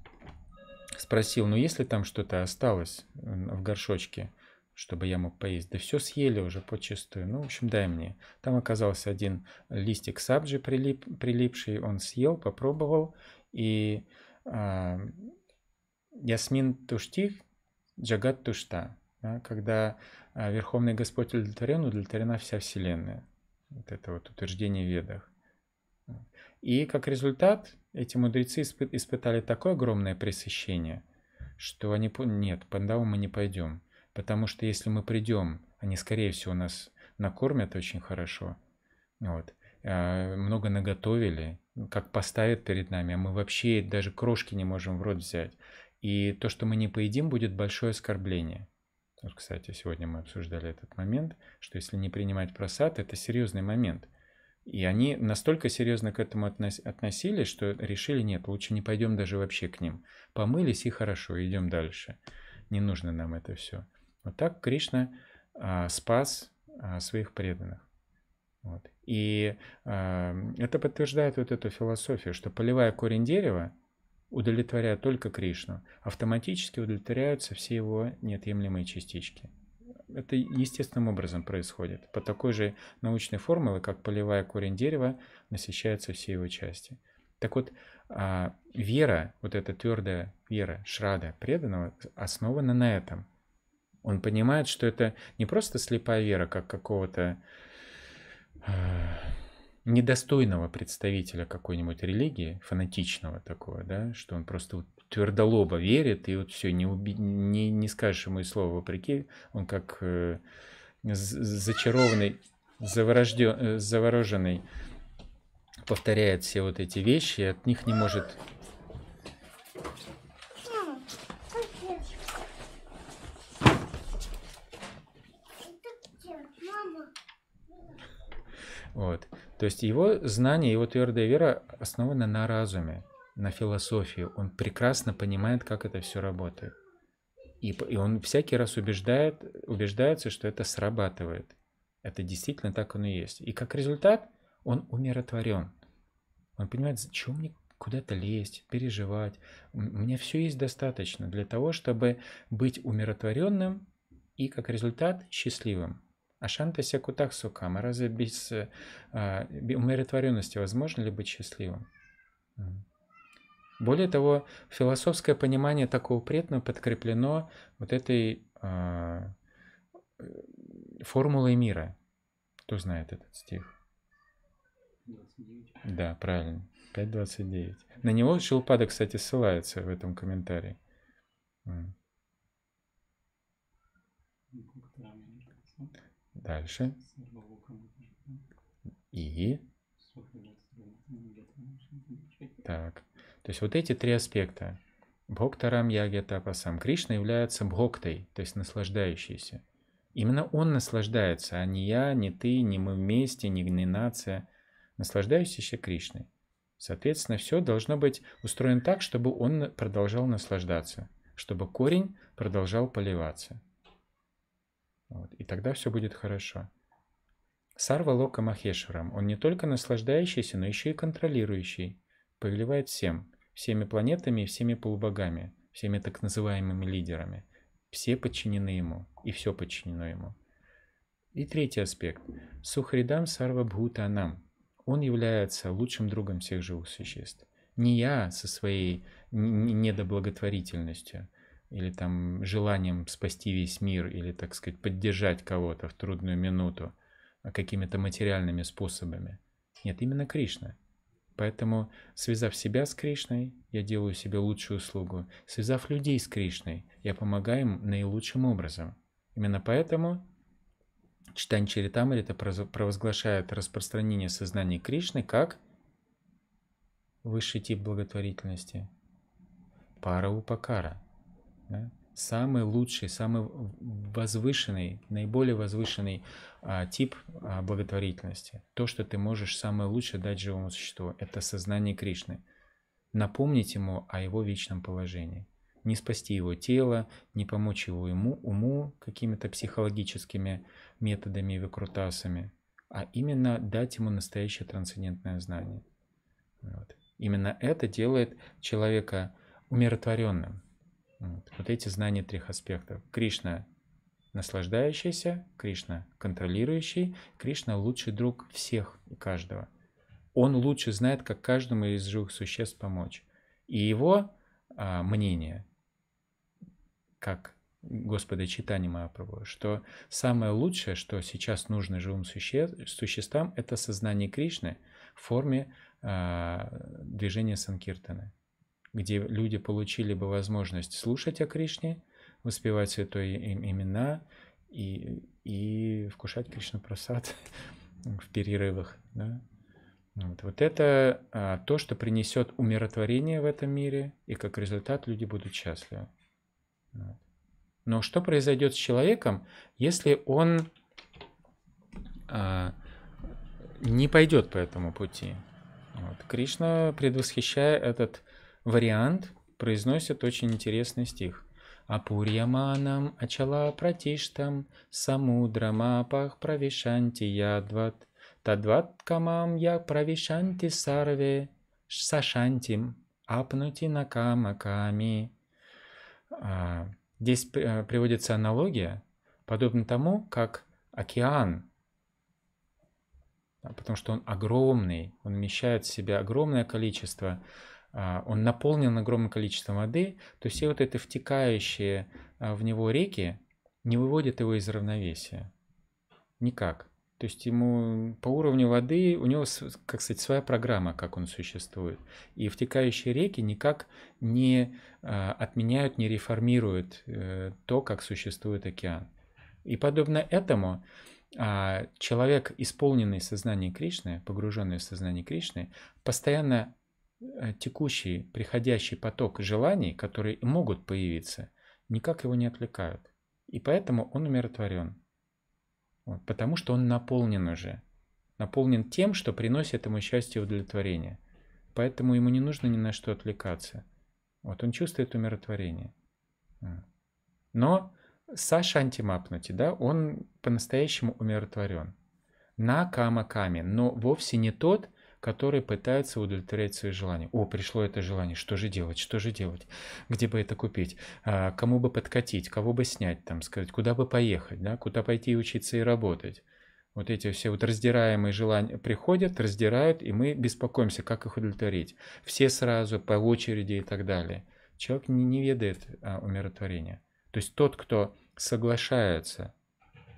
спросил, ну если там что-то осталось в горшочке, чтобы я мог поесть. Да все съели уже почистую. Ну, в общем, дай мне. Там оказался один листик сабджи прилип, прилипший. Он съел, попробовал. И а, Ясмин Туштих, Джагат Тушта, да, когда а, Верховный Господь удовлетворен, удовлетворена вся Вселенная. Вот это вот утверждение в ведах. И как результат эти мудрецы испытали такое огромное пресыщение, что они поняли, нет, пандау мы не пойдем, потому что если мы придем, они, скорее всего, нас накормят очень хорошо, вот, а, много наготовили, как поставят перед нами, а мы вообще даже крошки не можем в рот взять. И то, что мы не поедим, будет большое оскорбление. Вот, кстати, сегодня мы обсуждали этот момент, что если не принимать просад, это серьезный момент. И они настолько серьезно к этому относились, что решили, нет, лучше не пойдем даже вообще к ним. Помылись и хорошо, идем дальше. Не нужно нам это все. Вот так Кришна а, спас а, своих преданных. Вот. И э, это подтверждает вот эту философию, что поливая корень дерева, удовлетворяя только Кришну, автоматически удовлетворяются все его неотъемлемые частички. Это естественным образом происходит. По такой же научной формуле, как поливая корень дерева, насыщаются все его части. Так вот, а, вера, вот эта твердая вера Шрада, преданного, основана на этом. Он понимает, что это не просто слепая вера, как какого-то а, недостойного представителя какой-нибудь религии, фанатичного такого, да, что он просто вот твердолобо верит, и вот все, не, уби... не, не скажешь ему и слова вопреки, он как э, зачарованный, заворожден, э, завороженный повторяет все вот эти вещи, и от них не может... Вот. То есть его знание, его твердая вера основана на разуме, на философии. Он прекрасно понимает, как это все работает. И, и он всякий раз убеждает, убеждается, что это срабатывает. Это действительно так оно и есть. И как результат он умиротворен. Он понимает, зачем мне куда-то лезть, переживать. У меня все есть достаточно для того, чтобы быть умиротворенным и как результат счастливым. Ашанта Секутаксу Кама. Разве без э, умиротворенности возможно ли быть счастливым? Более того, философское понимание такого предна подкреплено вот этой а, э, формулой мира. Кто знает этот стих? 29. Да, правильно. 5.29. На него Шилпада, кстати, ссылается в этом комментарии. Дальше. И. Так. То есть вот эти три аспекта. Бхоктарам Ягьятапасам. Кришна является бхоктой, то есть наслаждающийся. Именно он наслаждается, а не я, не ты, не мы вместе, не, не нация. Наслаждающийся Кришной. Соответственно, все должно быть устроено так, чтобы он продолжал наслаждаться, чтобы корень продолжал поливаться. Вот. И тогда все будет хорошо. Сарва Лока Махешварам, он не только наслаждающийся, но еще и контролирующий, повелевает всем, всеми планетами и всеми полубогами, всеми так называемыми лидерами. Все подчинены ему, и все подчинено ему. И третий аспект. Сухридам Сарва Бхутанам. Он является лучшим другом всех живых существ. Не я со своей недоблаготворительностью – или там желанием спасти весь мир, или, так сказать, поддержать кого-то в трудную минуту а, какими-то материальными способами. Нет, именно Кришна. Поэтому, связав себя с Кришной, я делаю себе лучшую услугу. Связав людей с Кришной, я помогаю им наилучшим образом. Именно поэтому читание Чаритамрита провозглашает распространение сознания Кришны как высший тип благотворительности – пара упакара – да? самый лучший, самый возвышенный, наиболее возвышенный а, тип а, благотворительности. То, что ты можешь самое лучшее дать живому существу, это сознание Кришны. Напомнить ему о его вечном положении. Не спасти его тело, не помочь его ему, уму какими-то психологическими методами и выкрутасами, а именно дать ему настоящее трансцендентное знание. Вот. Именно это делает человека умиротворенным, вот, вот эти знания трех аспектов. Кришна наслаждающийся, Кришна контролирующий, Кришна лучший друг всех и каждого. Он лучше знает, как каждому из живых существ помочь. И его а, мнение, как Господа Читани Махапрабху, что самое лучшее, что сейчас нужно живым суще... существам, это сознание Кришны в форме а, движения Санкиртаны где люди получили бы возможность слушать о Кришне, воспевать святые им имена и, и вкушать Кришну просад в перерывах. Да? Вот, вот это а, то, что принесет умиротворение в этом мире, и как результат люди будут счастливы. Вот. Но что произойдет с человеком, если он а, не пойдет по этому пути? Вот. Кришна предвосхищая этот вариант произносит очень интересный стих. Апурьяманам ачала пратиштам самудрамапах правишанти ядват тадват камам я правишанти сарве сашантим апнути накамаками. А, здесь э, приводится аналогия, подобно тому, как океан, потому что он огромный, он вмещает в себя огромное количество а, он наполнен огромным количеством воды, то все вот это втекающие а, в него реки не выводят его из равновесия. Никак. То есть ему по уровню воды, у него, как сказать, своя программа, как он существует. И втекающие реки никак не а, отменяют, не реформируют э, то, как существует океан. И подобно этому человек, исполненный сознанием Кришны, погруженный в сознание Кришны, постоянно Э, текущий, приходящий поток желаний, которые могут появиться, никак его не отвлекают. И поэтому он умиротворен. Вот, потому что он наполнен уже. Наполнен тем, что приносит ему счастье и удовлетворение. Поэтому ему не нужно ни на что отвлекаться. Вот он чувствует умиротворение. Но Саша антимапнути, да, он по-настоящему умиротворен. На кама каме, но вовсе не тот, которые пытаются удовлетворять свои желания. О, пришло это желание, что же делать, что же делать, где бы это купить, а, кому бы подкатить, кого бы снять, там сказать, куда бы поехать, да, куда пойти учиться и работать. Вот эти все вот раздираемые желания приходят, раздирают, и мы беспокоимся, как их удовлетворить. Все сразу, по очереди и так далее. Человек не, не ведает а, умиротворения. То есть тот, кто соглашается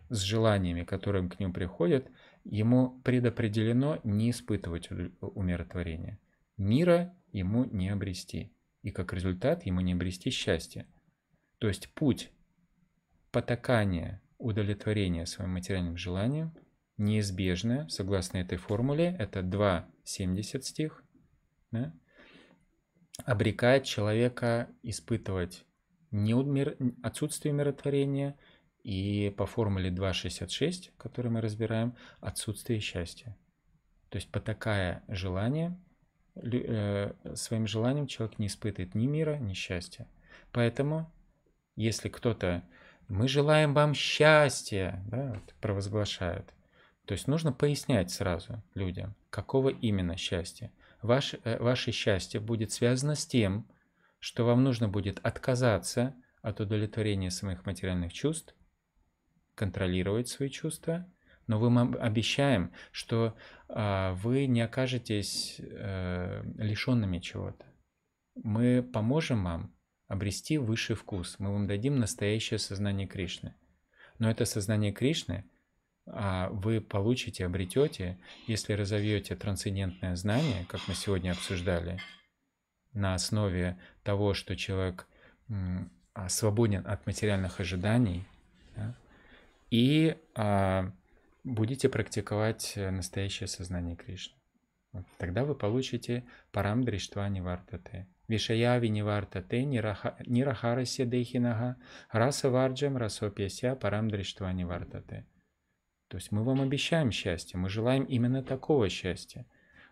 с желаниями, которые к нему приходят – ему предопределено не испытывать умиротворение. Мира ему не обрести, и как результат ему не обрести счастье. То есть путь потакания, удовлетворения своим материальным желаниям неизбежно, согласно этой формуле, это 2.70 стих, да, обрекает человека испытывать неудмир... отсутствие умиротворения, и по формуле 2.66, которую мы разбираем, отсутствие счастья. То есть потакая желание, э, своим желанием человек не испытывает ни мира, ни счастья. Поэтому, если кто-то «мы желаем вам счастья», да, вот, провозглашает, то есть нужно пояснять сразу людям, какого именно счастья. Ваше, э, ваше счастье будет связано с тем, что вам нужно будет отказаться от удовлетворения самых материальных чувств контролировать свои чувства, но мы обещаем, что а, вы не окажетесь э, лишенными чего-то. Мы поможем вам обрести высший вкус, мы вам дадим настоящее сознание Кришны. Но это сознание Кришны а, вы получите, обретете, если разовьете трансцендентное знание, как мы сегодня обсуждали, на основе того, что человек а, свободен от материальных ожиданий, и а, будете практиковать э, настоящее сознание Кришны. Вот. Тогда вы получите парамдри, что они вартаты. Вишаяви не вартате, нирахарасе дейхинага, расаварджам, расопьяся, парамдри, что они вартате. То есть мы вам обещаем счастье, мы желаем именно такого счастья.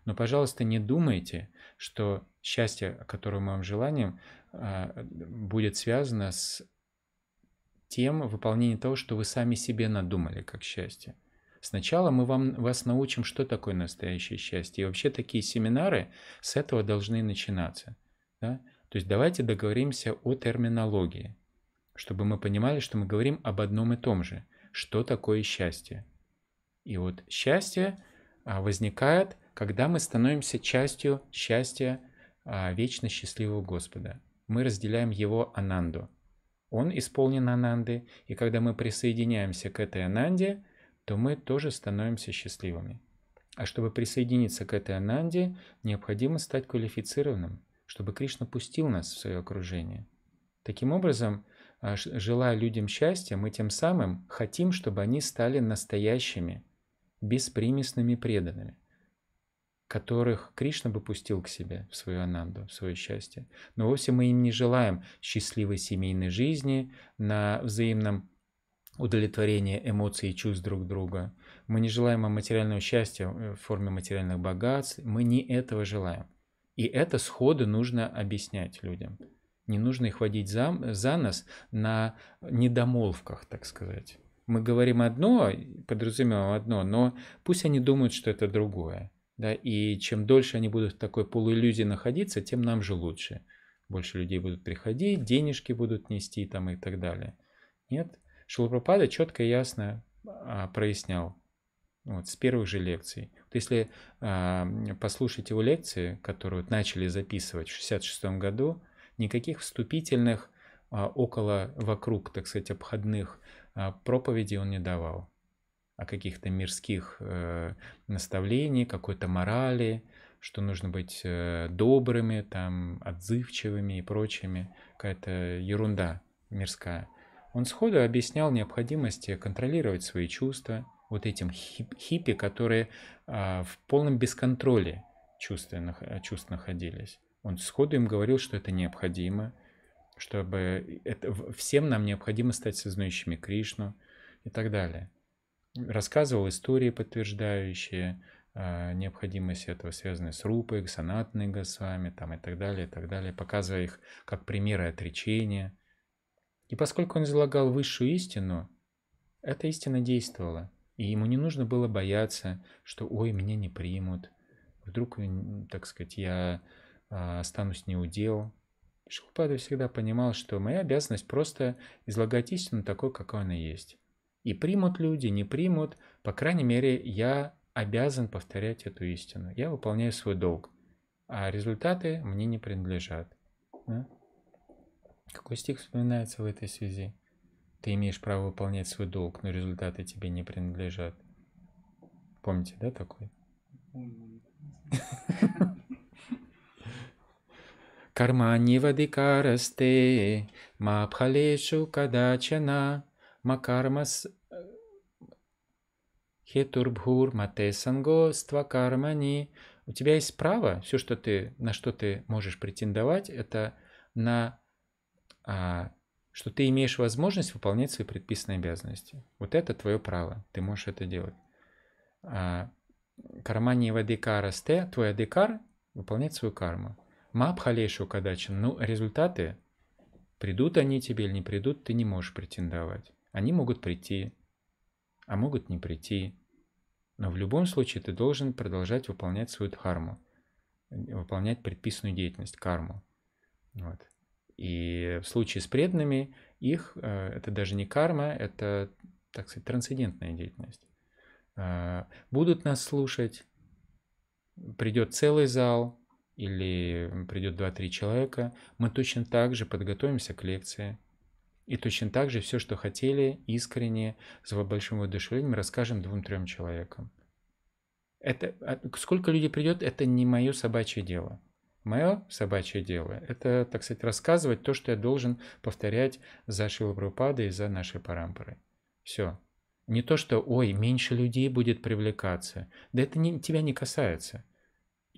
Но, пожалуйста, не думайте, что счастье, которое мы вам желаем, а, будет связано с тем выполнение того, что вы сами себе надумали как счастье. Сначала мы вам, вас научим, что такое настоящее счастье. И вообще такие семинары с этого должны начинаться. Да? То есть давайте договоримся о терминологии, чтобы мы понимали, что мы говорим об одном и том же. Что такое счастье? И вот счастье а, возникает, когда мы становимся частью счастья а, вечно счастливого Господа. Мы разделяем его ананду он исполнен ананды, и когда мы присоединяемся к этой ананде, то мы тоже становимся счастливыми. А чтобы присоединиться к этой ананде, необходимо стать квалифицированным, чтобы Кришна пустил нас в свое окружение. Таким образом, а, желая людям счастья, мы тем самым хотим, чтобы они стали настоящими, беспримесными преданными которых Кришна бы пустил к себе в свою ананду, в свое счастье. Но вовсе мы им не желаем счастливой семейной жизни на взаимном удовлетворении эмоций и чувств друг друга. Мы не желаем материального счастья э, в форме материальных богатств. Мы не этого желаем. И это сходу нужно объяснять людям. Не нужно их водить за, за нас на недомолвках, так сказать. Мы говорим одно, подразумеваем одно, но пусть они думают, что это другое. Да, и чем дольше они будут в такой полуиллюзии находиться, тем нам же лучше. Больше людей будут приходить, денежки будут нести там и так далее. Нет, Шилапрапада четко и ясно а, прояснял вот, с первых же лекций. Вот если а, послушать его лекции, которые вот начали записывать в 1966 году, никаких вступительных а, около, вокруг, так сказать, обходных а, проповедей он не давал о каких-то мирских э, наставлений, какой-то морали, что нужно быть э, добрыми, там, отзывчивыми и прочими, какая-то ерунда мирская. Он сходу объяснял необходимость контролировать свои чувства вот этим хип хиппи, которые э, в полном бесконтроле чувств, чувств находились. Он сходу им говорил, что это необходимо, чтобы э, это, всем нам необходимо стать сознающими Кришну и так далее рассказывал истории, подтверждающие а, необходимость этого, связанные с рупой, гсанатными гасвами там, и так далее, и так далее, показывая их как примеры отречения. И поскольку он излагал высшую истину, эта истина действовала. И ему не нужно было бояться, что «ой, меня не примут», вдруг, так сказать, я а, останусь неудел. Шилпада всегда понимал, что моя обязанность просто излагать истину такой, какой она есть. И примут люди, не примут. По крайней мере, я обязан повторять эту истину. Я выполняю свой долг. А результаты мне не принадлежат. Да? Какой стих вспоминается в этой связи? Ты имеешь право выполнять свой долг, но результаты тебе не принадлежат. Помните, да, такой? Кармани воды карасте, мабхалешу кадачана. Макармас э, хетурбхур матесанго ствакармани. У тебя есть право, все, что ты, на что ты можешь претендовать, это на а, что ты имеешь возможность выполнять свои предписанные обязанности. Вот это твое право, ты можешь это делать. А, кармани вадикара сте, твой адикар выполнять свою карму. Мабхалешу кадачин, ну результаты, придут они тебе или не придут, ты не можешь претендовать. Они могут прийти, а могут не прийти. Но в любом случае ты должен продолжать выполнять свою дхарму, э, выполнять предписанную деятельность, карму. Вот. И в случае с преданными их, э, это даже не карма, это, так сказать, трансцендентная деятельность. Э, будут нас слушать, придет целый зал или придет 2-3 человека, мы точно так же подготовимся к лекции, и точно так же все, что хотели, искренне, с большим воодушевлением расскажем двум-трем человекам. Это, а, сколько людей придет, это не мое собачье дело. Мое собачье дело – это, так сказать, рассказывать то, что я должен повторять за Шилапрапада и за нашей парампоры. Все. Не то, что «Ой, меньше людей будет привлекаться». Да это не, тебя не касается.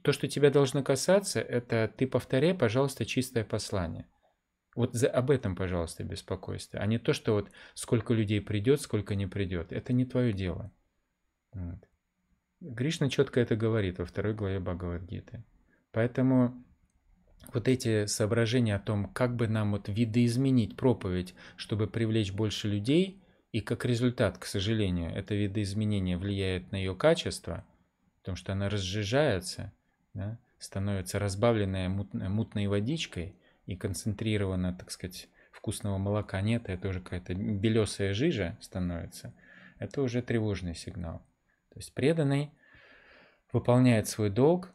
То, что тебя должно касаться, это ты повторяй, пожалуйста, чистое послание. Вот за, об этом, пожалуйста, беспокойство. А не то, что вот сколько людей придет, сколько не придет. Это не твое дело. Вот. Гришна четко это говорит во второй главе Бхагавадгиты. Поэтому вот эти соображения о том, как бы нам вот видоизменить проповедь, чтобы привлечь больше людей, и как результат, к сожалению, это видоизменение влияет на ее качество, потому что она разжижается, да, становится разбавленная мутной водичкой – и концентрированно, так сказать, вкусного молока нет, а это уже какая-то белесая жижа становится, это уже тревожный сигнал. То есть преданный выполняет свой долг,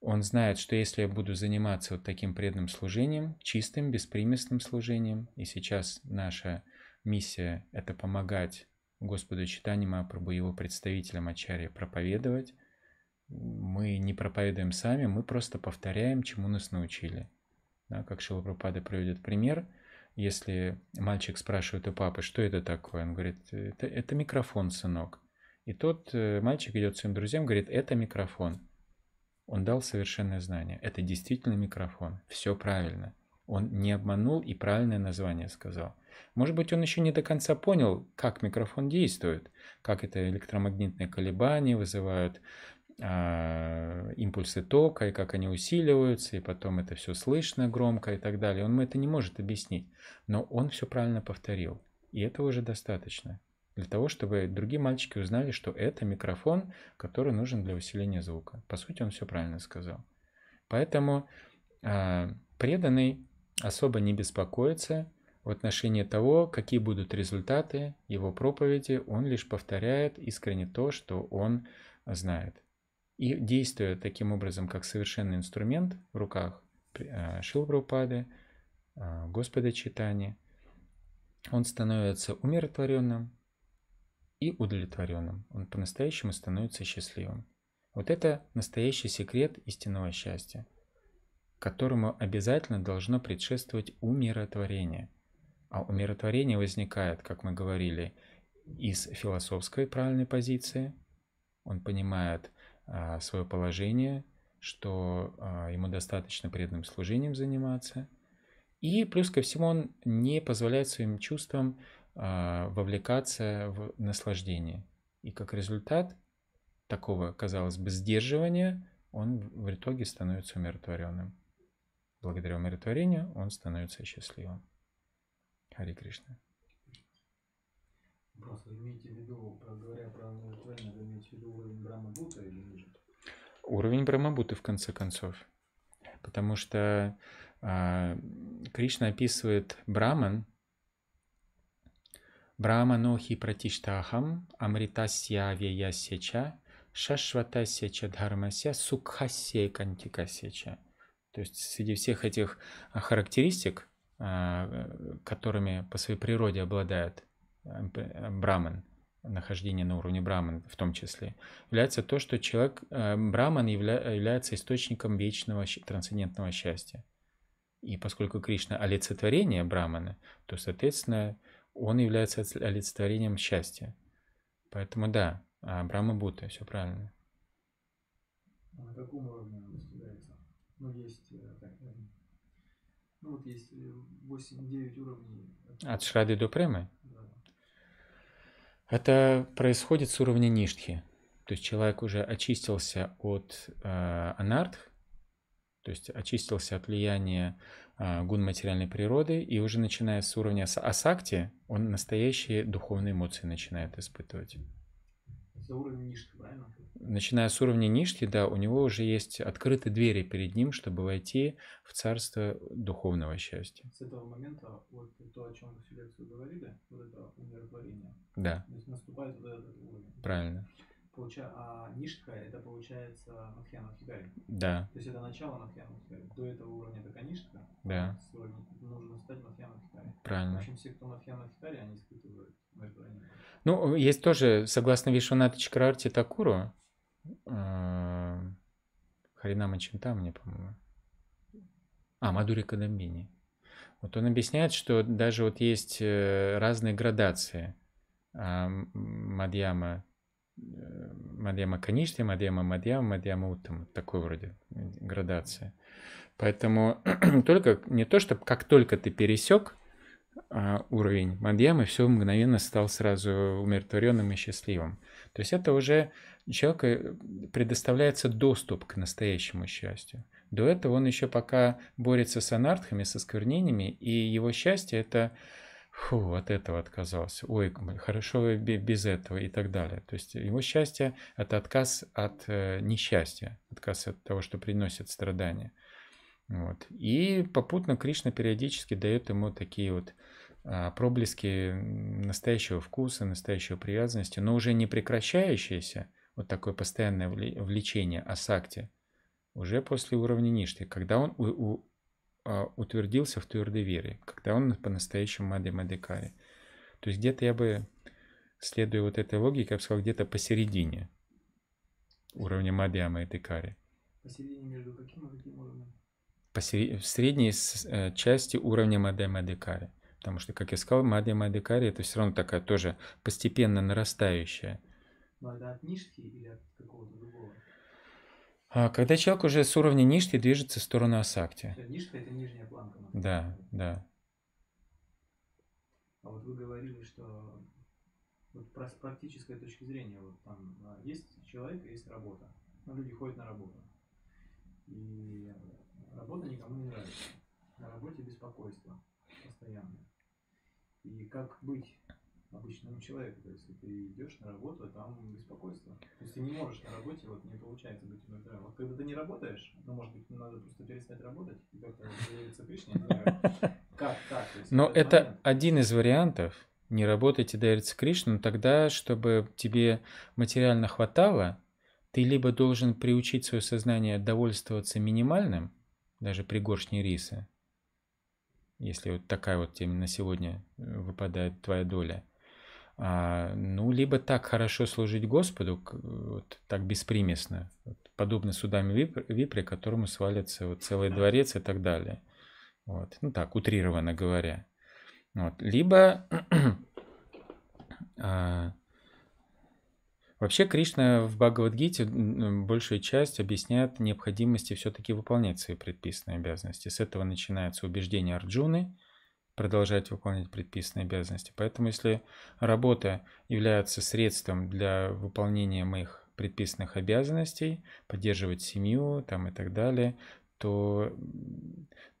он знает, что если я буду заниматься вот таким преданным служением, чистым, беспримесным служением, и сейчас наша миссия — это помогать Господу Читани Мапрабу, его представителям Ачарье проповедовать, мы не проповедуем сами, мы просто повторяем, чему нас научили — да, как Шилапрапада приводит пример, если мальчик спрашивает у папы, что это такое, он говорит, это, это микрофон, сынок. И тот э, мальчик идет своим друзьям, говорит, это микрофон. Он дал совершенное знание. Это действительно микрофон. Все правильно. Он не обманул и правильное название сказал. Может быть, он еще не до конца понял, как микрофон действует, как это электромагнитные колебания вызывают, а, импульсы тока и как они усиливаются, и потом это все слышно громко и так далее. Он это не может объяснить, но он все правильно повторил. И этого уже достаточно для того, чтобы другие мальчики узнали, что это микрофон, который нужен для усиления звука. По сути, он все правильно сказал. Поэтому э, преданный особо не беспокоится в отношении того, какие будут результаты его проповеди. Он лишь повторяет искренне то, что он знает. И действуя таким образом, как совершенный инструмент в руках э, Шилбрупады, э, Господа Читания, он становится умиротворенным и удовлетворенным. Он по-настоящему становится счастливым. Вот это настоящий секрет истинного счастья, которому обязательно должно предшествовать умиротворение. А умиротворение возникает, как мы говорили, из философской правильной позиции. Он понимает – а, свое положение, что а, ему достаточно преданным служением заниматься. И плюс ко всему он не позволяет своим чувствам а, вовлекаться в наслаждение. И как результат такого, казалось бы, сдерживания, он в итоге становится умиротворенным. Благодаря умиротворению он становится счастливым. Хари Кришна. Просто имеете в виду, говоря про умиротворение, вы имеете в виду уровень Брама Бута или уровень Брамабуты, в конце концов. Потому что а, Кришна описывает Браман, Браманохи пратиштахам, амритасья веясеча, шашватасеча дхармася, сукхасе кантикасеча. То есть среди всех этих а, характеристик, а, которыми по своей природе обладает а, Браман, нахождения на уровне браман в том числе, является то, что человек, э, браман явля, является источником вечного трансцендентного счастья. И поскольку Кришна олицетворение брамана, то, соответственно, он является олицетворением счастья. Поэтому да, а Брама Будда, все правильно. А на каком уровне он достигается? Ну, есть э, так, ну, вот есть 8-9 э, уровней. От Шрады до Премы? Это происходит с уровня ништхи. То есть человек уже очистился от э, анартх, то есть очистился от влияния э, гун материальной природы, и уже начиная с уровня асакти, он настоящие духовные эмоции начинает испытывать за уровень Нишки, правильно? Начиная с уровня Нишки, да, у него уже есть открыты двери перед ним, чтобы войти в царство духовного счастья. С этого момента вот то, о чем мы всю лекцию говорили, вот это умиротворение. Да. То есть наступает вот этот уровень. Правильно. Получа... А Нишка это получается Мадхьяна Хигари. Да. То есть это начало Мадхьяна Хигари. До этого уровня это нишка Да. С нужно стать Мадхьяна Хигари. Правильно. В общем, все, кто Мадхьяна Хигари, они испытывают ну, есть тоже, согласно Вишванатха Чакрарти Такуру, э, Харинама Чинтамне, по-моему, а, Мадури Кадамбини. Вот он объясняет, что даже вот есть э, разные градации а, Мадьяма Мадьяма Каништи, Мадьяма Мадьяма, Мадьяма Уттам. Такой вроде э, градация. Поэтому только, не то, что как только ты пересек а, уровень Мадьямы, все мгновенно стал сразу умиротворенным и счастливым. То есть это уже человеку э, предоставляется доступ к настоящему счастью. До этого он еще пока борется с анархами, со сквернениями, и его счастье — это фу, от этого отказался, ой, хорошо без этого и так далее. То есть его счастье – это отказ от э, несчастья, отказ от того, что приносит страдания. Вот. И попутно Кришна периодически дает ему такие вот а, проблески настоящего вкуса, настоящего привязанности, но уже не прекращающиеся, вот такое постоянное влечение асакти, уже после уровня ништы, когда он у, у, а, утвердился в твердой вере, когда он по-настоящему мади мадекари. То есть где-то я бы, следуя вот этой логике, я бы сказал, где-то посередине уровня Мадья мадекари. Посередине между каким и каким уровнем? Посередине В средней э, части уровня Мадья мадекари, Потому что, как я сказал, Мадья мадекари, это все равно такая тоже постепенно нарастающая. Но от Нишки или от какого-то другого? А Когда человек уже с уровня ништи движется в сторону асакти. Нишка – это нижняя планка. Да, да. А вот вы говорили, что вот с практической точки зрения, вот там а, есть человек, а есть работа. Но ну, люди ходят на работу. И работа никому не нравится. На работе беспокойство постоянное. И как быть обычному человеку. То есть ты идешь на работу, а там беспокойство. То есть ты не можешь на работе, вот не получается быть иногда. Вот когда ты не работаешь, ну, может быть, надо просто перестать работать, и как-то появится лишнее. Как, как? Но это момент. один из вариантов. Не работайте, дарится Кришна, но тогда, чтобы тебе материально хватало, ты либо должен приучить свое сознание довольствоваться минимальным, даже при горшне риса, если вот такая вот тема на сегодня э, выпадает твоя доля – а, ну, либо так хорошо служить Господу, вот, так беспримесно, вот, подобно судам випре, випре, которому свалится вот целый дворец и так далее. Вот, ну так, утрированно говоря. Вот, либо а, вообще Кришна в Бхагавадгите большую часть объясняет необходимости все-таки выполнять свои предписанные обязанности. С этого начинается убеждение Арджуны – продолжать выполнять предписанные обязанности. Поэтому если работа является средством для выполнения моих предписанных обязанностей, поддерживать семью там, и так далее, то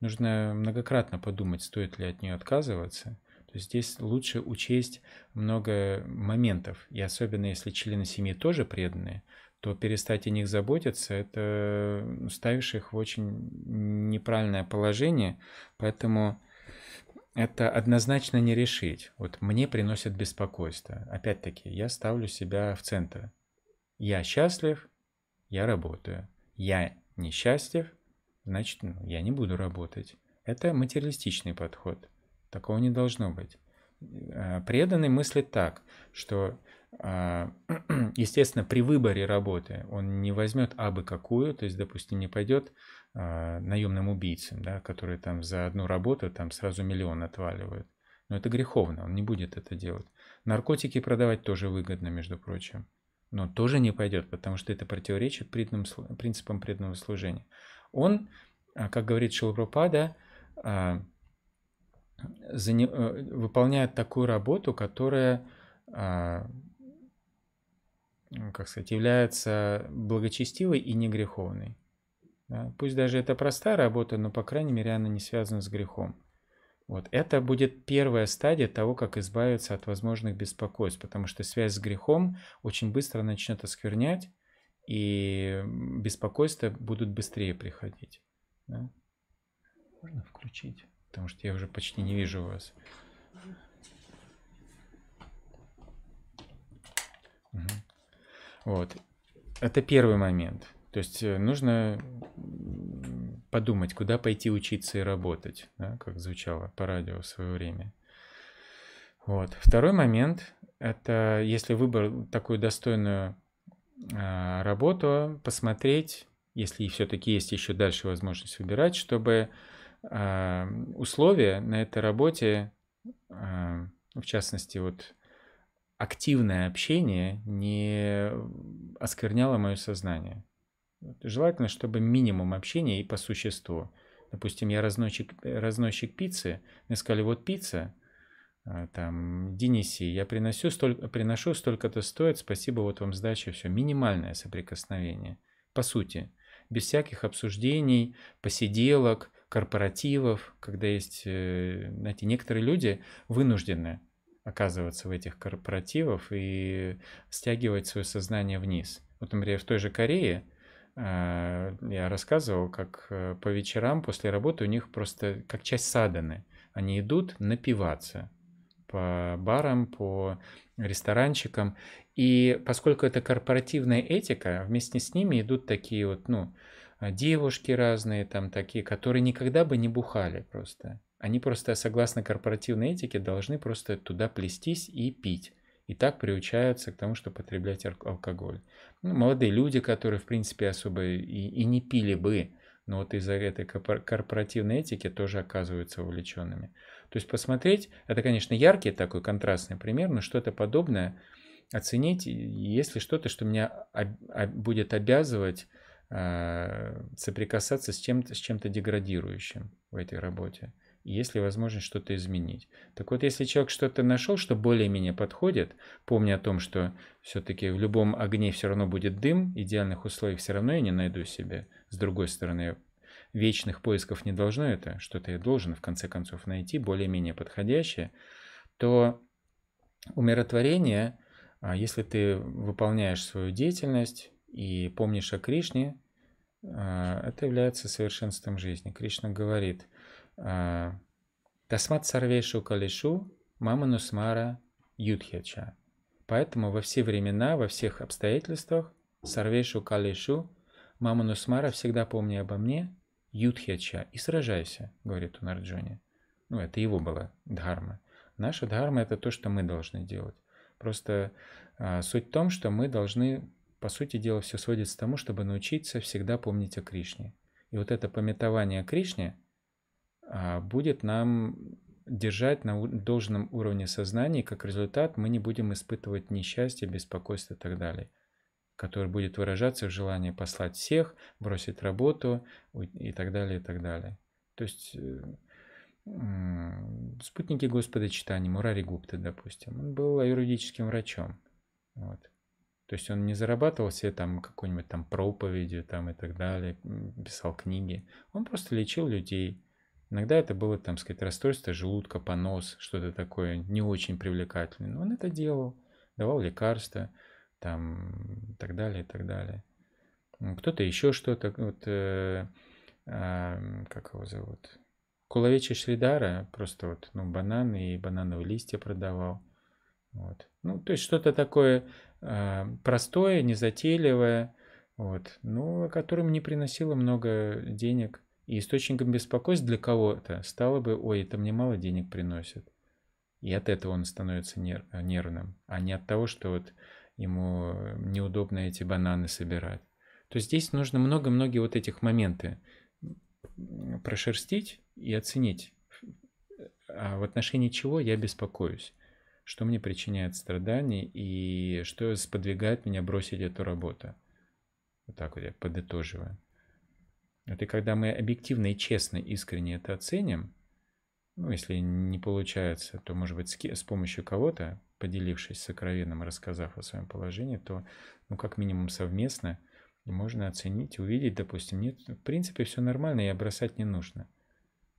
нужно многократно подумать, стоит ли от нее отказываться. То есть здесь лучше учесть много моментов, и особенно если члены семьи тоже преданные, то перестать о них заботиться, это ставишь их в очень неправильное положение, поэтому это однозначно не решить. Вот мне приносит беспокойство. Опять-таки, я ставлю себя в центр. Я счастлив, я работаю. Я несчастлив, значит, ну, я не буду работать. Это материалистичный подход. Такого не должно быть. Э, преданный мыслит так, что а, естественно, при выборе работы он не возьмет абы какую, то есть, допустим, не пойдет э, а, наемным убийцам, да, которые там за одну работу там сразу миллион отваливают. Но это греховно, он не будет это делать. Наркотики продавать тоже выгодно, между прочим. Но тоже не пойдет, потому что это противоречит принципам преданного служения. Он, а, как говорит Шилпрапада, а, э, выполняет такую работу, которая как сказать, является благочестивой и негреховной. Да? Пусть даже это простая работа, но, по крайней мере, она не связана с грехом. Вот. Это будет первая стадия того, как избавиться от возможных беспокойств, потому что связь с грехом очень быстро начнет осквернять, и беспокойства будут быстрее приходить. Да? Можно включить? Потому что я уже почти не вижу вас. Вот. Это первый момент. То есть э, нужно подумать, куда пойти учиться и работать, да, как звучало по радио в свое время. Вот. Второй момент – это если выбрал такую достойную э, работу, посмотреть, если все-таки есть еще дальше возможность выбирать, чтобы э, условия на этой работе, э, в частности, вот активное общение не оскверняло мое сознание. Желательно, чтобы минимум общения и по существу. Допустим, я разносчик, разносчик пиццы, мне сказали, вот пицца, а, там, Дениси, я приношу столько, приношу столько-то стоит, спасибо, вот вам сдача, все, минимальное соприкосновение, по сути, без всяких обсуждений, посиделок, корпоративов, когда есть, э, знаете, некоторые люди вынуждены оказываться в этих корпоративах и стягивать свое сознание вниз. Вот, например, в той же Корее а, я рассказывал, как э, по вечерам после работы у них просто как часть саданы. Они идут напиваться по барам, по ресторанчикам. И поскольку это корпоративная этика, вместе с ними идут такие вот, ну, девушки разные, там такие, которые никогда бы не бухали просто. Они просто, согласно корпоративной этике, должны просто туда плестись и пить. И так приучаются к тому, что потреблять алкоголь. Ну, молодые люди, которые, в принципе, особо и, и не пили бы, но вот из-за этой корпоративной этики тоже оказываются увлеченными. То есть посмотреть, это, конечно, яркий такой контрастный пример, но что-то подобное оценить, если что-то, что меня об, об, будет обязывать э, соприкасаться с чем-то, с чем-то деградирующим в этой работе есть ли возможность что-то изменить. Так вот, если человек что-то нашел, что более-менее подходит, помня о том, что все-таки в любом огне все равно будет дым, идеальных условий все равно я не найду себе. С другой стороны, вечных поисков не должно это, что-то я должен в конце концов найти, более-менее подходящее, то умиротворение, а, если ты выполняешь свою деятельность и помнишь о Кришне, а, это является совершенством жизни. Кришна говорит – Тасмат сарвейшу калишу маманусмара ютхеча. Поэтому во все времена, во всех обстоятельствах, сарвейшу калишу маманусмара всегда помни обо мне, ютхеча и сражайся, говорит он Арджуне. Ну, это его была дхарма. Наша дхарма – это то, что мы должны делать. Просто а, суть в том, что мы должны, по сути дела, все сводится к тому, чтобы научиться всегда помнить о Кришне. И вот это пометование о Кришне – а, будет нам держать на должном уровне сознания, и как результат мы не будем испытывать несчастье, беспокойство и так далее, которое будет выражаться в желании послать всех, бросить работу и так далее, и так далее. То есть э, спутники Господа Читания, Мурари Гупта, допустим, он был аюрведическим врачом. Вот. То есть он не зарабатывал себе там какой-нибудь там проповедью там и так далее, писал книги. Он просто лечил людей, Иногда это было, там, сказать, расстройство желудка, понос, что-то такое не очень привлекательное. Но он это делал, давал лекарства, там, и так далее, и так далее. Кто-то еще что-то, вот, э, э, как его зовут? Куловича Шридара, просто вот, ну, бананы и банановые листья продавал. Вот. Ну, то есть что-то такое э, простое, незатейливое, вот, но которым не приносило много денег – и источником беспокойств для кого-то стало бы «Ой, это мне мало денег приносит». И от этого он становится нерв, э, нервным, а не от того, что вот ему э, неудобно эти бананы собирать. То здесь нужно много много вот этих моменты прошерстить и оценить, а в отношении чего я беспокоюсь, что мне причиняет страдания и что сподвигает меня бросить эту работу. Вот так вот я подытоживаю. Вот а и когда мы объективно и честно, искренне это оценим, ну, если не получается, то, может быть, с помощью кого-то, поделившись сокровенным, рассказав о своем положении, то, ну, как минимум совместно можно оценить, увидеть, допустим, нет, в принципе, все нормально, и бросать не нужно.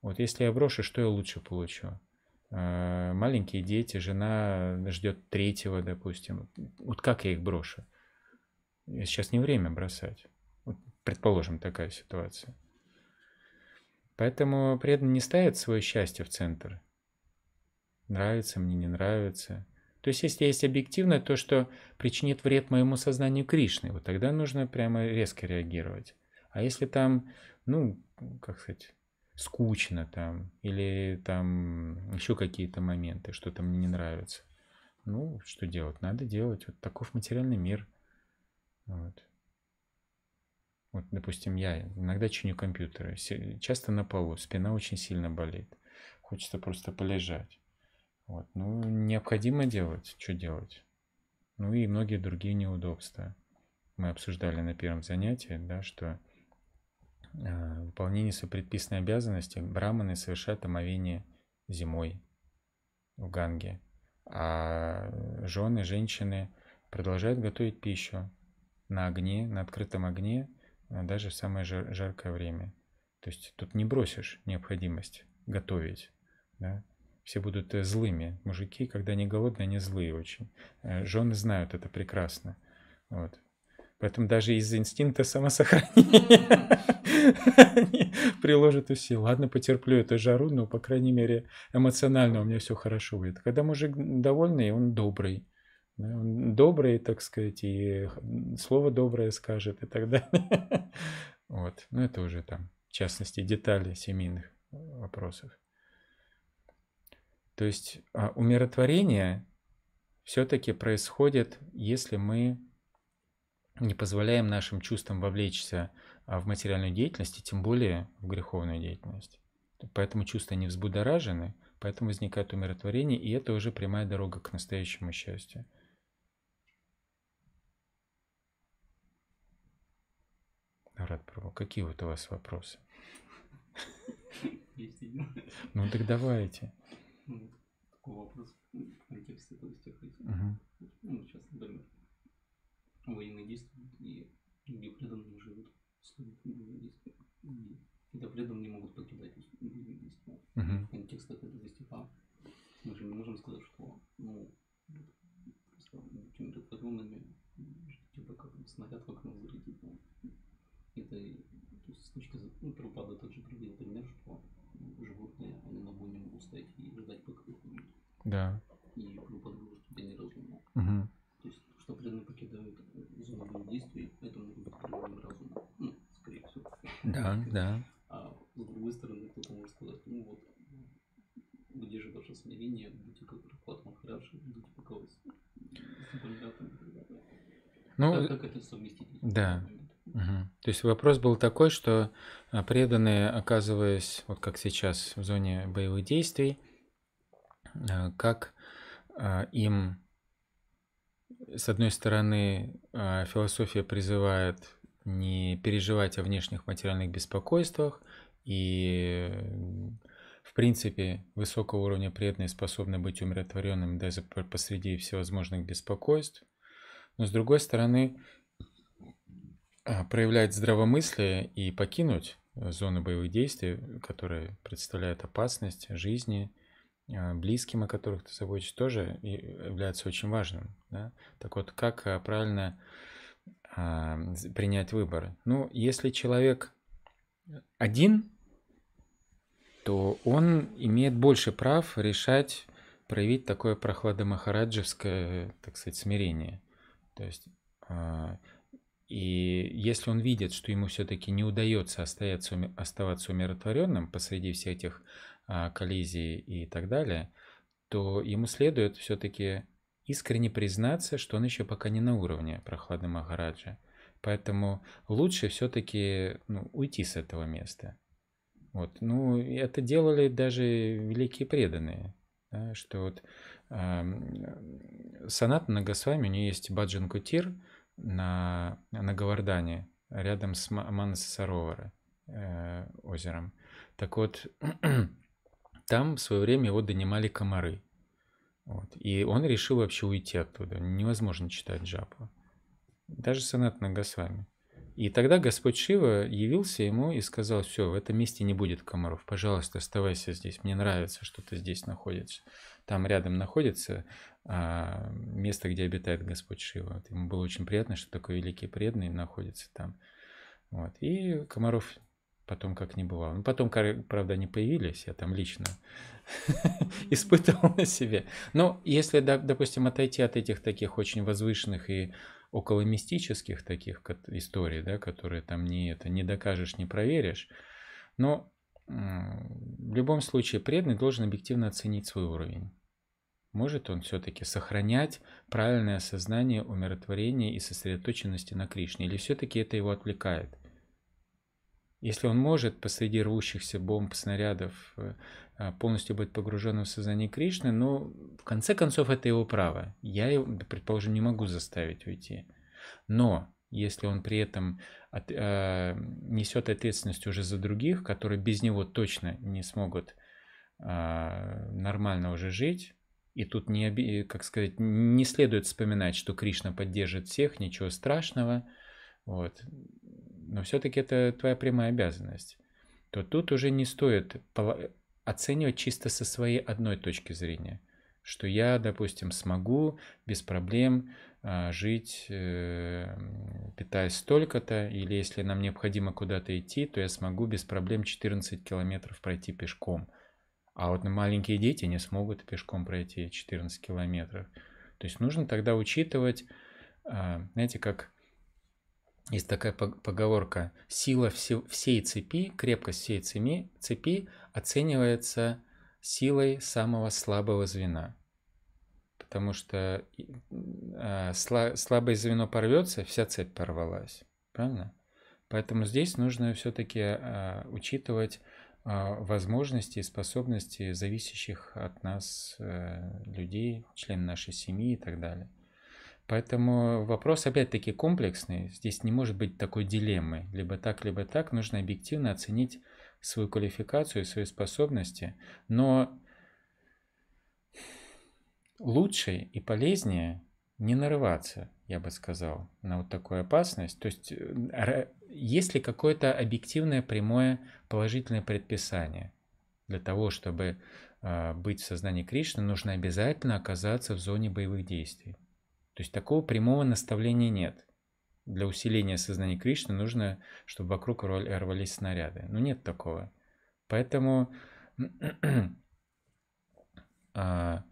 Вот если я брошу, что я лучше получу? А, маленькие дети, жена ждет третьего, допустим. Вот как я их брошу? Сейчас не время бросать. Предположим, такая ситуация. Поэтому преданный не ставит свое счастье в центр. Нравится мне, не нравится. То есть, если есть объективное, то, что причинит вред моему сознанию Кришны, вот тогда нужно прямо резко реагировать. А если там, ну, как сказать, скучно там, или там еще какие-то моменты, что-то мне не нравится, ну, что делать? Надо делать. Вот таков материальный мир. Вот. Вот, допустим, я иногда чиню компьютеры, часто на полу, спина очень сильно болит, хочется просто полежать. Вот, ну, необходимо делать, что делать. Ну и многие другие неудобства. Мы обсуждали на первом занятии, да, что э, выполнение своей предписанной обязанности браманы совершают омовение зимой в Ганге, а жены, женщины продолжают готовить пищу на огне, на открытом огне – а даже в самое жар жаркое время. То есть тут не бросишь необходимость готовить. Да? Все будут э, злыми. Мужики, когда они голодные, они злые очень. Э, жены знают это прекрасно. Вот. Поэтому даже из инстинкта самосохранения приложат усилия. Ладно, потерплю эту жару, но, по крайней мере, эмоционально у меня все хорошо будет. Когда мужик довольный, он добрый. Он добрый, так сказать, и слово доброе скажет и так далее. Вот. Ну это уже там, в частности, детали семейных э, вопросов. То есть а, умиротворение все-таки происходит, если мы не позволяем нашим чувствам вовлечься а, в материальную деятельность, и тем более в греховную деятельность. Поэтому чувства не взбудоражены, поэтому возникает умиротворение, и это уже прямая дорога к настоящему счастью. Марат Пробал, какие вот у вас вопросы? Есть Ну так давайте. Ну, такой вопрос в контексте этого стиха. Ну, сейчас, например, военные действия и где преданные живут, служат боевые действия. Это преданные могут покидать боевые действия. В контексте этого стиха мы же не можем сказать, что ну, просто будем предподобными, типа как снаряд в окно залетит. Ну, это то с точки зрения ну, Трупада также привел пример, что животные, они на бой не могут стоять и ждать, пока их убьют. Да. И Трупада говорит, что это неразумно. Угу. То есть, что пленные покидают зону действий, это может быть проявлением разума. Ну, скорее всего. Да, да. А с другой стороны, кто-то может сказать, ну вот, где же ваше смирение, будьте как Прабхупад Махарадж, будьте пока вы с ну, как, как это совместить? Да. Угу. То есть вопрос был такой, что э, преданные, оказываясь, вот как сейчас, в зоне боевых действий, э, как э, им, с одной стороны, философия призывает не переживать о внешних материальных беспокойствах и в принципе, высокого уровня преданные способны быть умиротворенными даже посреди всевозможных беспокойств. Но с другой стороны, а, проявлять здравомыслие и покинуть э, зоны боевых действий, которые представляют опасность жизни, а, близким, о которых ты заботишься, тоже э, является очень важным. Да? Так вот, как а, правильно принять выбор? Ну, если человек один, то он имеет больше прав решать, проявить такое прохладо-махараджевское, так сказать, смирение. То есть и если он видит, что ему все-таки не удается остаться, оставаться умиротворенным посреди всех этих а, коллизий и так далее, то ему следует все-таки искренне признаться, что он еще пока не на уровне прохладной Махараджа. Поэтому лучше все-таки ну, уйти с этого места. Вот. Ну, это делали даже великие преданные. Да, что вот э, эм, Санат Нагасвами, у нее есть Баджан Кутир – на, на Гавардане, рядом с Манасасаровара э, озером. Так вот, там в свое время его донимали комары. Вот. И он решил вообще уйти оттуда. Невозможно читать джапу. Даже санат на Госвами. И тогда Господь Шива явился ему и сказал, все, в этом месте не будет комаров, пожалуйста, оставайся здесь, мне нравится, что ты здесь находишься. Там рядом находится а, место, где обитает Господь Шива. Вот ему было очень приятно, что такой великий преданный находится там. Вот. И Комаров потом как не бывало. Ну, потом, правда, не появились, я там лично испытывал на себе. Но если, допустим, отойти от этих таких очень возвышенных и около мистических таких историй, да, которые там не это не докажешь, не проверишь, но в любом случае преданный должен объективно оценить свой уровень. Может он все-таки сохранять правильное сознание умиротворения и сосредоточенности на Кришне, или все-таки это его отвлекает? Если он может посреди рвущихся бомб, снарядов э, э, полностью быть погруженным в сознание Кришны, но в конце концов это его право. Я предположим, не могу заставить уйти. Но если он при этом от, э, несет ответственность уже за других, которые без него точно не смогут э, нормально уже жить, и тут не, как сказать, не следует вспоминать, что Кришна поддержит всех, ничего страшного. Вот. Но все-таки это твоя прямая обязанность. То тут уже не стоит оценивать чисто со своей одной точки зрения. Что я, допустим, смогу без проблем а, жить, э, питаясь столько-то, или если нам необходимо куда-то идти, то я смогу без проблем 14 километров пройти пешком – а вот маленькие дети не смогут пешком пройти 14 километров. То есть нужно тогда учитывать, а, знаете, как есть такая поговорка, сила всей цепи, крепкость всей цепи, цепи оценивается силой самого слабого звена. Потому что а, слабое звено порвется, вся цепь порвалась. Правильно? Поэтому здесь нужно все-таки а, учитывать а, возможностей, способностей, зависящих от нас э, людей, член нашей семьи и так далее. Поэтому вопрос опять-таки комплексный. Здесь не может быть такой дилеммы. Либо так, либо так. Нужно объективно оценить свою квалификацию, свои способности. Но лучше и полезнее не нарываться, я бы сказал, на вот такую опасность. То есть э, есть ли какое-то объективное прямое положительное предписание? Для того, чтобы э, быть в сознании Кришны, нужно обязательно оказаться в зоне боевых действий. То есть такого прямого наставления нет. Для усиления сознания Кришны нужно, чтобы вокруг рвались снаряды. Но нет такого. Поэтому а,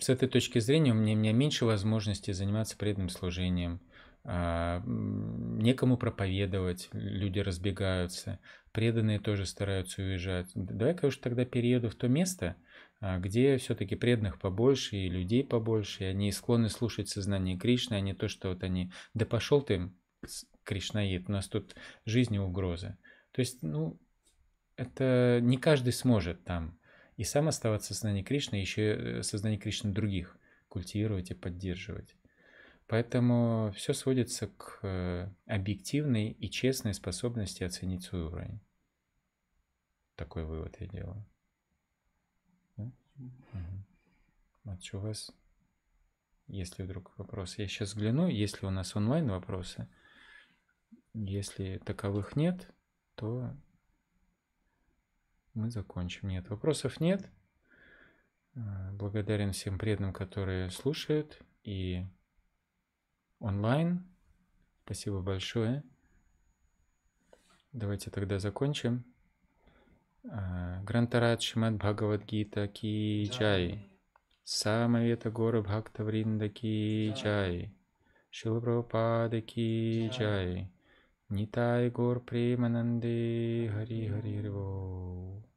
с этой точки зрения у меня, меньше возможности заниматься преданным служением – а, некому проповедовать, люди разбегаются, преданные тоже стараются уезжать. Давай-ка уж тогда перееду в то место, а, где все-таки преданных побольше и людей побольше, и они склонны слушать сознание Кришны, а не то, что вот они, да пошел ты, Кришнаид, у нас тут жизни угроза. То есть, ну, это не каждый сможет там и сам оставаться в сознании Кришны, а еще э, сознание Кришны других культивировать и поддерживать. Поэтому все сводится к э, объективной и честной способности оценить свой уровень. Такой вывод я делаю. Да? Угу. А у вас? Если вдруг вопросы. Я сейчас взгляну, есть ли у нас онлайн вопросы. Если таковых нет, то мы закончим. Нет, вопросов нет. Э, благодарен всем преданным, которые слушают и онлайн. Спасибо большое. Давайте тогда закончим. А, Грантарат Шимад Бхагавадгита Ки Чай. Самавета Гора Бхактавринда Ки Чай. Шилапрабхупада Ки Чай. Нитай Гор Премананде Хари Хари Хари